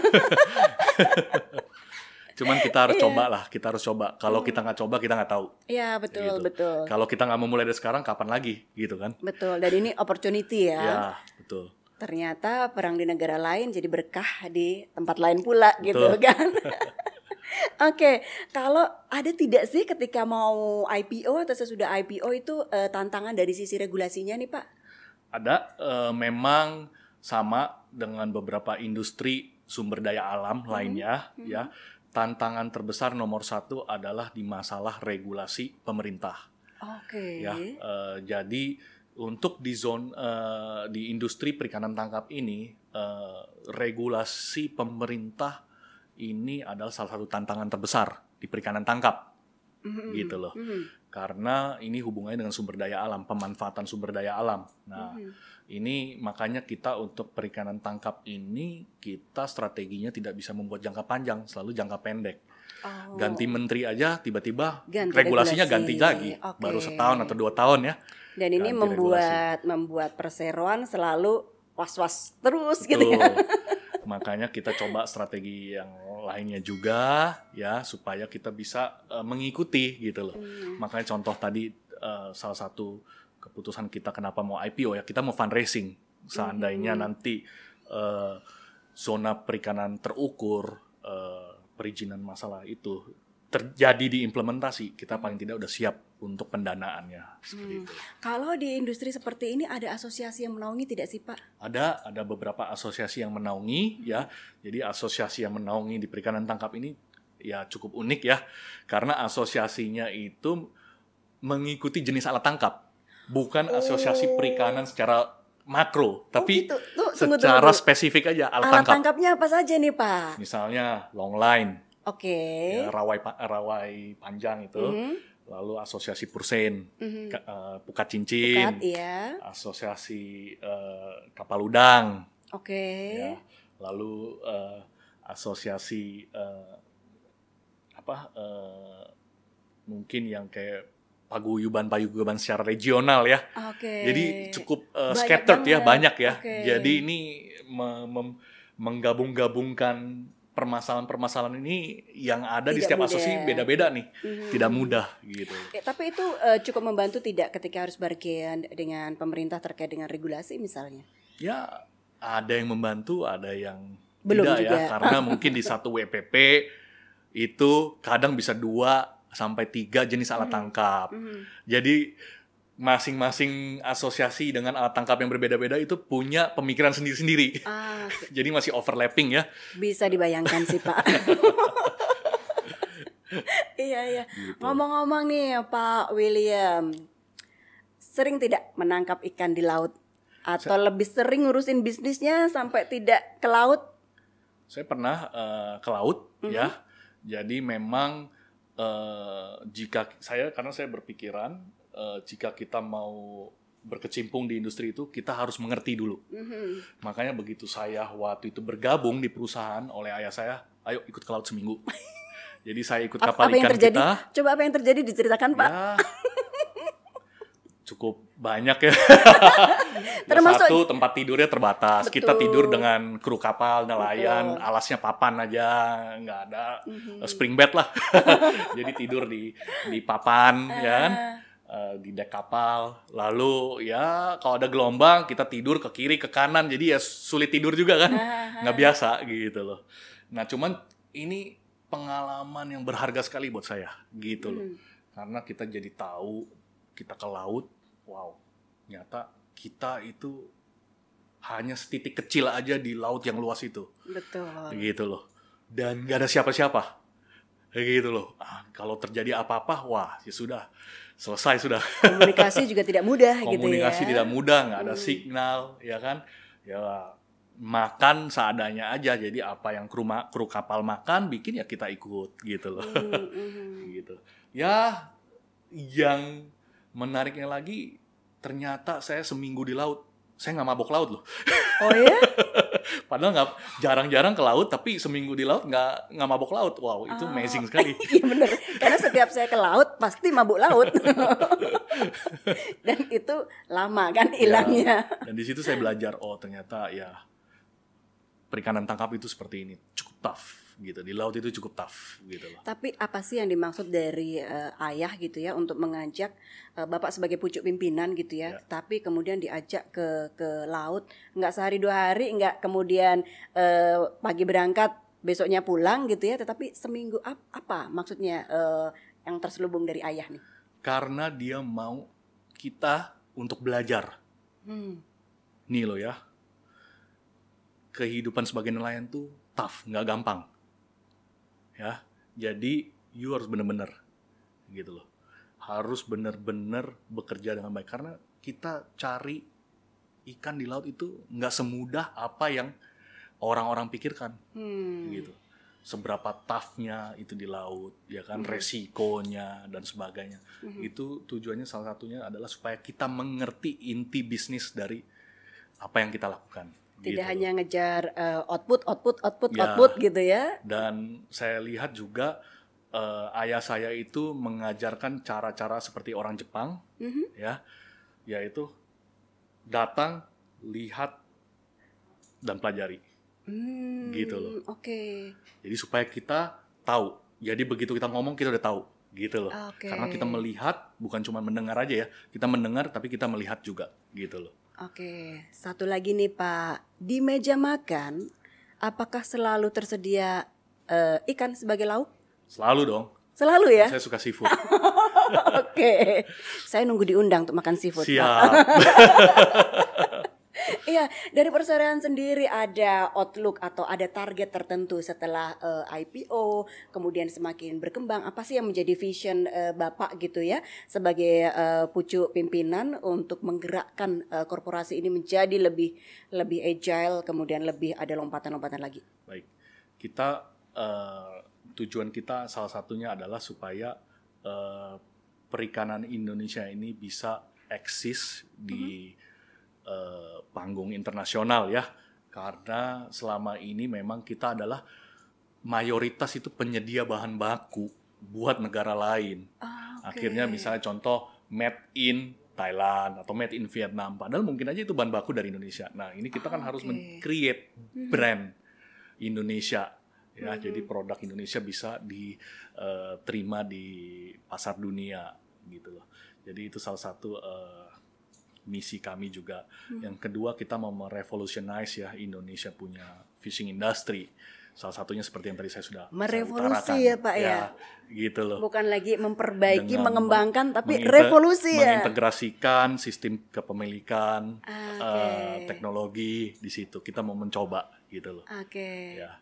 Cuman kita harus yeah. coba lah, kita harus coba. Kalau hmm. kita nggak coba, kita nggak tahu. Iya betul gitu. betul. Kalau kita nggak memulai dari sekarang, kapan lagi gitu kan? Betul. Dan ini opportunity ya. Iya betul ternyata perang di negara lain jadi berkah di tempat lain pula gitu kan. Oke, kalau ada tidak sih ketika mau IPO atau sesudah IPO itu uh, tantangan dari sisi regulasinya nih Pak? Ada, uh, memang sama dengan beberapa industri sumber daya alam hmm. lainnya hmm. ya. Tantangan terbesar nomor satu adalah di masalah regulasi pemerintah. Oke. Okay. Ya, uh, jadi untuk di zona uh, eh, di industri perikanan tangkap ini uh, regulasi pemerintah ini adalah salah satu tantangan terbesar di perikanan tangkap mm-hmm. gitu loh mm-hmm. karena ini hubungannya dengan sumber daya alam pemanfaatan sumber daya alam nah mm-hmm. ini makanya kita untuk perikanan tangkap ini kita strateginya tidak bisa membuat jangka panjang selalu jangka pendek Oh. Ganti menteri aja tiba-tiba regulasinya regulasi. ganti lagi, okay. baru setahun atau dua tahun ya. Dan ini Ganti membuat membuat perseroan selalu was-was terus gitu Betul. gitu ya. Makanya kita coba strategi yang lainnya juga ya supaya kita bisa uh, mengikuti gitu loh. Hmm. Makanya contoh tadi uh, salah satu keputusan kita kenapa mau IPO ya kita mau fundraising. Seandainya hmm. nanti uh, zona perikanan terukur uh, perizinan masalah itu terjadi diimplementasi kita paling tidak udah siap untuk pendanaannya. Seperti hmm. itu. Kalau di industri seperti ini ada asosiasi yang menaungi tidak sih Pak? Ada, ada beberapa asosiasi yang menaungi hmm. ya. Jadi asosiasi yang menaungi di perikanan tangkap ini ya cukup unik ya karena asosiasinya itu mengikuti jenis alat tangkap, bukan oh. asosiasi perikanan secara makro, oh, tapi gitu. Tuh, secara tunggu, tunggu. spesifik aja alat, alat tangkap. tangkapnya apa saja nih Pak? Misalnya long line, Oke. Okay. Ya, rawai rawai panjang itu. Mm -hmm lalu asosiasi Pursen, mm-hmm. Ka, uh, Pukat Cincin, Pukat, iya. asosiasi uh, Kapal Udang, oke, okay. ya. lalu uh, asosiasi uh, apa uh, mungkin yang kayak paguyuban paguyuban secara regional ya. Okay. Jadi cukup uh, scattered ya, banyak ya, banyak ya. Okay. Jadi ini me- me- menggabung-gabungkan permasalahan-permasalahan ini yang ada tidak di setiap asosiasi beda-beda nih, hmm. tidak mudah gitu. Ya, tapi itu uh, cukup membantu tidak ketika harus bargain dengan pemerintah terkait dengan regulasi misalnya? Ya ada yang membantu, ada yang Belum tidak ya, juga. ya, karena mungkin di satu WPP e itu kadang bisa dua sampai tiga jenis alat tangkap. Hmm. Jadi masing-masing asosiasi dengan alat tangkap yang berbeda-beda itu punya pemikiran sendiri-sendiri. Ah. Jadi masih overlapping ya. Bisa dibayangkan sih Pak. iya iya. ngomong gitu. Ngomong-ngomong nih Pak William, sering tidak menangkap ikan di laut atau saya, lebih sering ngurusin bisnisnya sampai tidak ke laut? Saya pernah uh, ke laut mm -hmm. ya. Jadi memang uh, jika saya karena saya berpikiran Eh, jika kita mau berkecimpung di industri itu kita harus mengerti dulu. Mm-hmm. Makanya begitu saya waktu itu bergabung di perusahaan oleh ayah saya, ayo ikut ke laut seminggu. Jadi saya ikut kapal apa, ikan kita. Coba apa yang terjadi diceritakan ya, Pak. cukup banyak ya. Termasuk satu tempat tidurnya terbatas. Betul. Kita tidur dengan kru kapal, nelayan, betul. alasnya papan aja, nggak ada eh, mm-hmm. spring bed lah. Jadi tidur di di papan, uh. kan ah. Eh, di dek kapal. Lalu ya kalau ada gelombang kita tidur ke kiri ke kanan jadi ya sulit tidur juga kan nggak biasa gitu loh. Nah cuman ini pengalaman yang berharga sekali buat saya gitu loh. Hmm. Karena kita jadi tahu kita ke laut, wow, nyata kita itu hanya setitik kecil aja di laut yang luas itu. Betul. Gitu loh. Dan gak ada siapa-siapa kayak gitu loh ah, kalau terjadi apa-apa wah ya sudah selesai sudah komunikasi juga tidak mudah gitu komunikasi gitu ya komunikasi tidak mudah nggak ada hmm. signal ya kan ya makan seadanya aja jadi apa yang kru ma- kru kapal makan bikin ya kita ikut gitu loh hmm. hmm. gitu ya yang menariknya lagi ternyata saya seminggu di laut saya nggak mabok laut loh oh ya Padahal nggak jarang-jarang ke laut, tapi seminggu di laut nggak nggak mabok laut. Wow, itu oh. amazing sekali. Iya benar Karena setiap saya ke laut pasti mabuk laut. dan itu lama kan hilangnya. Ya, dan di situ saya belajar, oh ternyata ya perikanan tangkap itu seperti ini, cukup tough gitu. Di laut itu cukup tough gitu loh. Tapi apa sih yang dimaksud dari uh, ayah gitu ya untuk mengajak uh, Bapak sebagai pucuk pimpinan gitu ya, ya. tapi kemudian diajak ke ke laut nggak sehari dua hari, nggak kemudian uh, pagi berangkat besoknya pulang gitu ya, tetapi seminggu ap, apa maksudnya uh, yang terselubung dari ayah nih? Karena dia mau kita untuk belajar. Hmm. Nih loh ya, kehidupan sebagai nelayan tuh tough, nggak gampang ya jadi you harus benar-benar, gitu loh harus benar-benar bekerja dengan baik karena kita cari ikan di laut itu nggak semudah apa yang orang-orang pikirkan hmm. gitu seberapa toughnya itu di laut ya kan hmm. resikonya dan sebagainya hmm. itu tujuannya salah satunya adalah supaya kita mengerti inti bisnis dari apa yang kita lakukan tidak gitu hanya ngejar uh, output, output, output, ya, output gitu ya. Dan saya lihat juga uh, ayah saya itu mengajarkan cara-cara seperti orang Jepang, mm-hmm. ya, yaitu datang, lihat, dan pelajari. Hmm, gitu loh. Oke. Okay. Jadi supaya kita tahu. Jadi begitu kita ngomong kita udah tahu gitu loh. Okay. Karena kita melihat bukan cuma mendengar aja ya. Kita mendengar tapi kita melihat juga gitu loh. Oke, satu lagi nih Pak. Di meja makan, apakah selalu tersedia uh, ikan sebagai lauk? Selalu dong. Selalu ya? Saya suka seafood. Oke. Saya nunggu diundang untuk makan seafood. Siap. Iya, dari perseroan sendiri ada outlook atau ada target tertentu setelah uh, eh, IPO, kemudian semakin berkembang. Apa sih yang menjadi vision uh, Bapak gitu ya sebagai uh, pucuk pimpinan untuk menggerakkan uh, korporasi ini menjadi lebih lebih agile, kemudian lebih ada lompatan-lompatan lagi? Baik. Kita uh, tujuan kita salah satunya adalah supaya uh, perikanan Indonesia ini bisa eksis di mm -hmm Eh, panggung internasional ya karena selama ini memang kita adalah mayoritas itu penyedia bahan baku buat negara lain. Ah, okay. Akhirnya misalnya contoh made in Thailand atau made in Vietnam padahal mungkin aja itu bahan baku dari Indonesia. Nah, ini kita kan okay. Ah, harus men-create hmm. brand Indonesia ya. Hmm. Jadi produk Indonesia bisa diterima eh, di pasar dunia gitu loh. Jadi itu salah satu uh, misi kami juga. Hmm. Yang kedua kita mau merevolutionize ya Indonesia punya fishing industry. Salah satunya seperti yang tadi saya sudah merevolusi saya ya Pak ya, ya. Gitu loh. Bukan lagi memperbaiki, Dengan mengembangkan tapi revolusi ya. Mengintegrasikan sistem kepemilikan, ah, okay. uh, eh, teknologi di situ. Kita mau mencoba gitu loh. Oke. Okay. Ya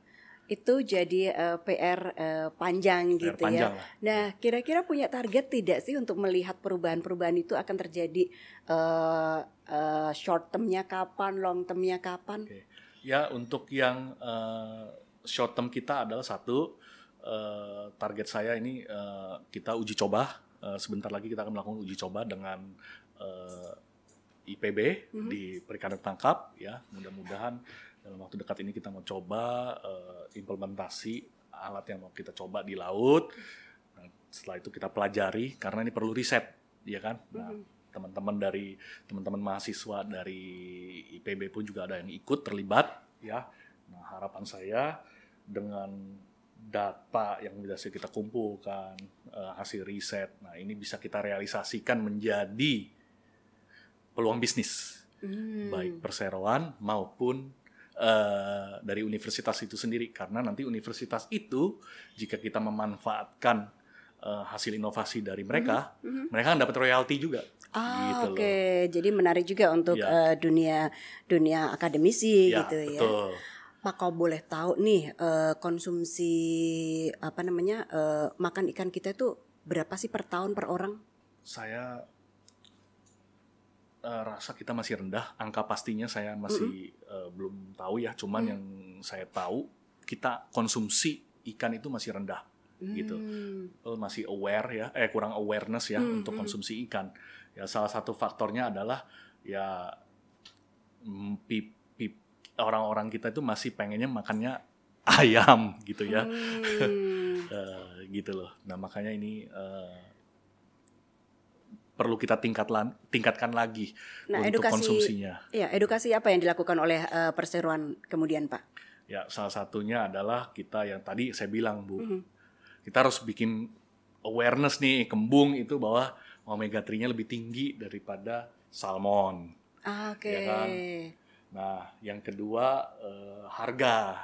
itu jadi uh, eh, PR uh, eh, panjang PR gitu ya. panjang ya. Lah. Nah, kira-kira punya target tidak sih untuk melihat perubahan-perubahan itu akan terjadi uh, uh, short termnya kapan, long termnya kapan? Okay. Ya, untuk yang uh, short term kita adalah satu uh, target saya ini uh, kita uji coba uh, sebentar lagi kita akan melakukan uji coba dengan uh, IPB mm -hmm. di perikanan tangkap ya. Mudah-mudahan dalam waktu dekat ini kita mau coba uh, implementasi alat yang mau kita coba di laut. Nah, setelah itu kita pelajari karena ini perlu riset, ya kan? Nah, mm-hmm. teman-teman dari teman-teman mahasiswa dari IPB pun juga ada yang ikut terlibat, ya. Nah, harapan saya dengan data yang bisa kita kumpulkan uh, hasil riset, nah ini bisa kita realisasikan menjadi peluang bisnis hmm. baik perseroan maupun uh, dari universitas itu sendiri karena nanti universitas itu jika kita memanfaatkan uh, hasil inovasi dari mereka, mm -hmm. mereka akan dapat royalti juga. Ah, gitu Oke, okay. jadi menarik juga untuk ya. uh, dunia dunia akademisi ya, gitu ya. Betul. Pak kau boleh tahu nih konsumsi apa namanya makan ikan kita itu berapa sih per tahun per orang? Saya Eh, rasa kita masih rendah. Angka pastinya saya masih mm -hmm. uh, belum tahu ya. Cuman mm. yang saya tahu kita konsumsi ikan itu masih rendah mm. gitu. Uh, masih aware ya, eh kurang awareness ya mm. untuk konsumsi ikan. Ya salah satu faktornya adalah ya mm, orang-orang kita itu masih pengennya makannya ayam gitu ya. uh, gitu loh. Nah makanya ini. Uh, perlu kita tingkatkan tingkatkan lagi nah, untuk edukasi, konsumsinya. Ya, edukasi apa yang dilakukan oleh uh, perseroan kemudian, Pak? Ya, salah satunya adalah kita yang tadi saya bilang, Bu. Mm -hmm. Kita harus bikin awareness nih, kembung itu bahwa omega 3-nya lebih tinggi daripada salmon. Ah, Oke. Okay. Ya kan? Nah, yang kedua uh, harga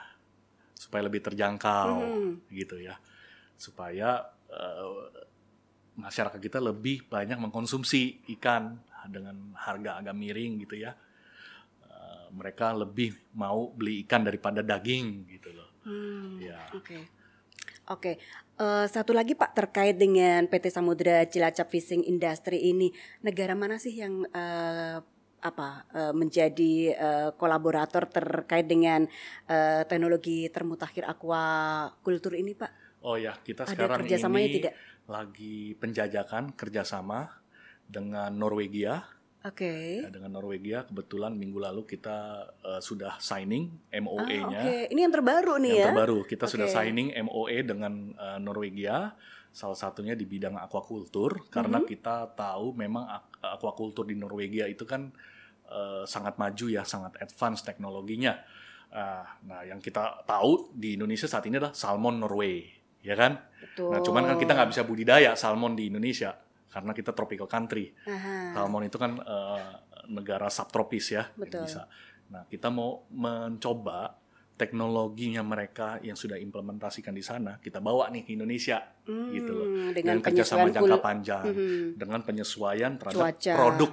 supaya lebih terjangkau mm -hmm. gitu ya. Supaya uh, masyarakat kita lebih banyak mengkonsumsi ikan dengan harga agak miring gitu ya. Eh, mereka lebih mau beli ikan daripada daging gitu loh. Hmm, ya. Oke. Okay. Oke. Okay. Uh, eh, satu lagi Pak terkait dengan PT Samudra Cilacap Fishing Industry ini, negara mana sih yang uh, apa uh, menjadi uh, kolaborator terkait dengan uh, teknologi termutakhir aquakultur ini, Pak? Oh ya, kita Ada sekarang kerjasamanya ini tidak? lagi penjajakan kerjasama dengan Norwegia. Oke. Okay. Ya, dengan Norwegia kebetulan minggu lalu kita uh, sudah signing MOA-nya. Ah, Oke, okay. ini yang terbaru nih yang ya. Yang terbaru kita okay. sudah signing MOA e dengan uh, Norwegia. Salah satunya di bidang aquakultur mm-hmm. karena mhm. kita tahu memang aquakultur di Norwegia itu kan uh, sangat maju ya, sangat advance teknologinya. Uh, nah, yang kita tahu di Indonesia saat ini adalah salmon Norway ya kan? Betul. Nah, cuman kan kita nggak bisa budidaya salmon di Indonesia karena kita tropical country. Aha. Salmon itu kan uh, negara subtropis ya, Betul. bisa. Nah, kita mau mencoba teknologinya mereka yang sudah implementasikan di sana kita bawa nih ke Indonesia hmm, gitu loh dengan, kerjasama jangka panjang hmm. dengan penyesuaian terhadap cuaca. produk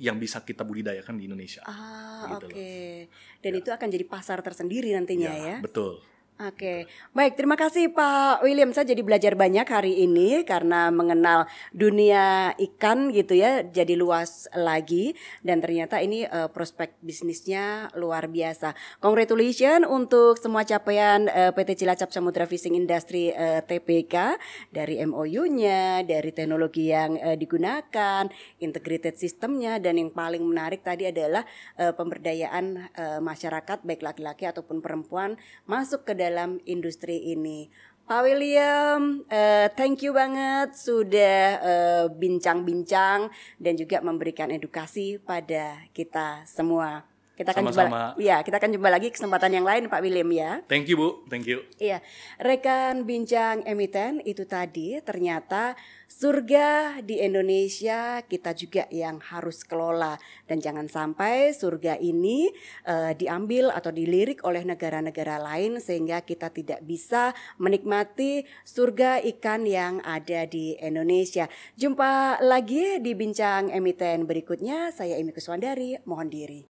yang bisa kita budidayakan di Indonesia. Ah, gitu oke. Okay. Dan ya. itu akan jadi pasar tersendiri nantinya ya. ya? Betul. Oke, baik. Terima kasih Pak William. Saya jadi belajar banyak hari ini karena mengenal dunia ikan gitu ya, jadi luas lagi dan ternyata ini uh, prospek bisnisnya luar biasa. Congratulations untuk semua capaian uh, eh, PT Cilacap Samudra Fishing Industry uh, eh, TPK dari MOU-nya, dari teknologi yang uh, digunakan, integrated sistemnya dan yang paling menarik tadi adalah uh, pemberdayaan uh, masyarakat baik laki-laki ataupun perempuan masuk ke dalam industri ini. Pak William, uh, thank you banget sudah eh, bincang-bincang uh, bincang -bincang dan juga memberikan edukasi pada kita semua. Kita akan Sama-sama. jumpa Ya, kita akan jumpa lagi kesempatan yang lain Pak William ya. Thank you Bu, thank you. Iya. Rekan bincang emiten itu tadi ternyata surga di Indonesia kita juga yang harus kelola dan jangan sampai surga ini uh, diambil atau dilirik oleh negara-negara lain sehingga kita tidak bisa menikmati surga ikan yang ada di Indonesia. Jumpa lagi di bincang emiten berikutnya. Saya Emi Kuswandari, mohon diri.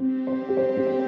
thank you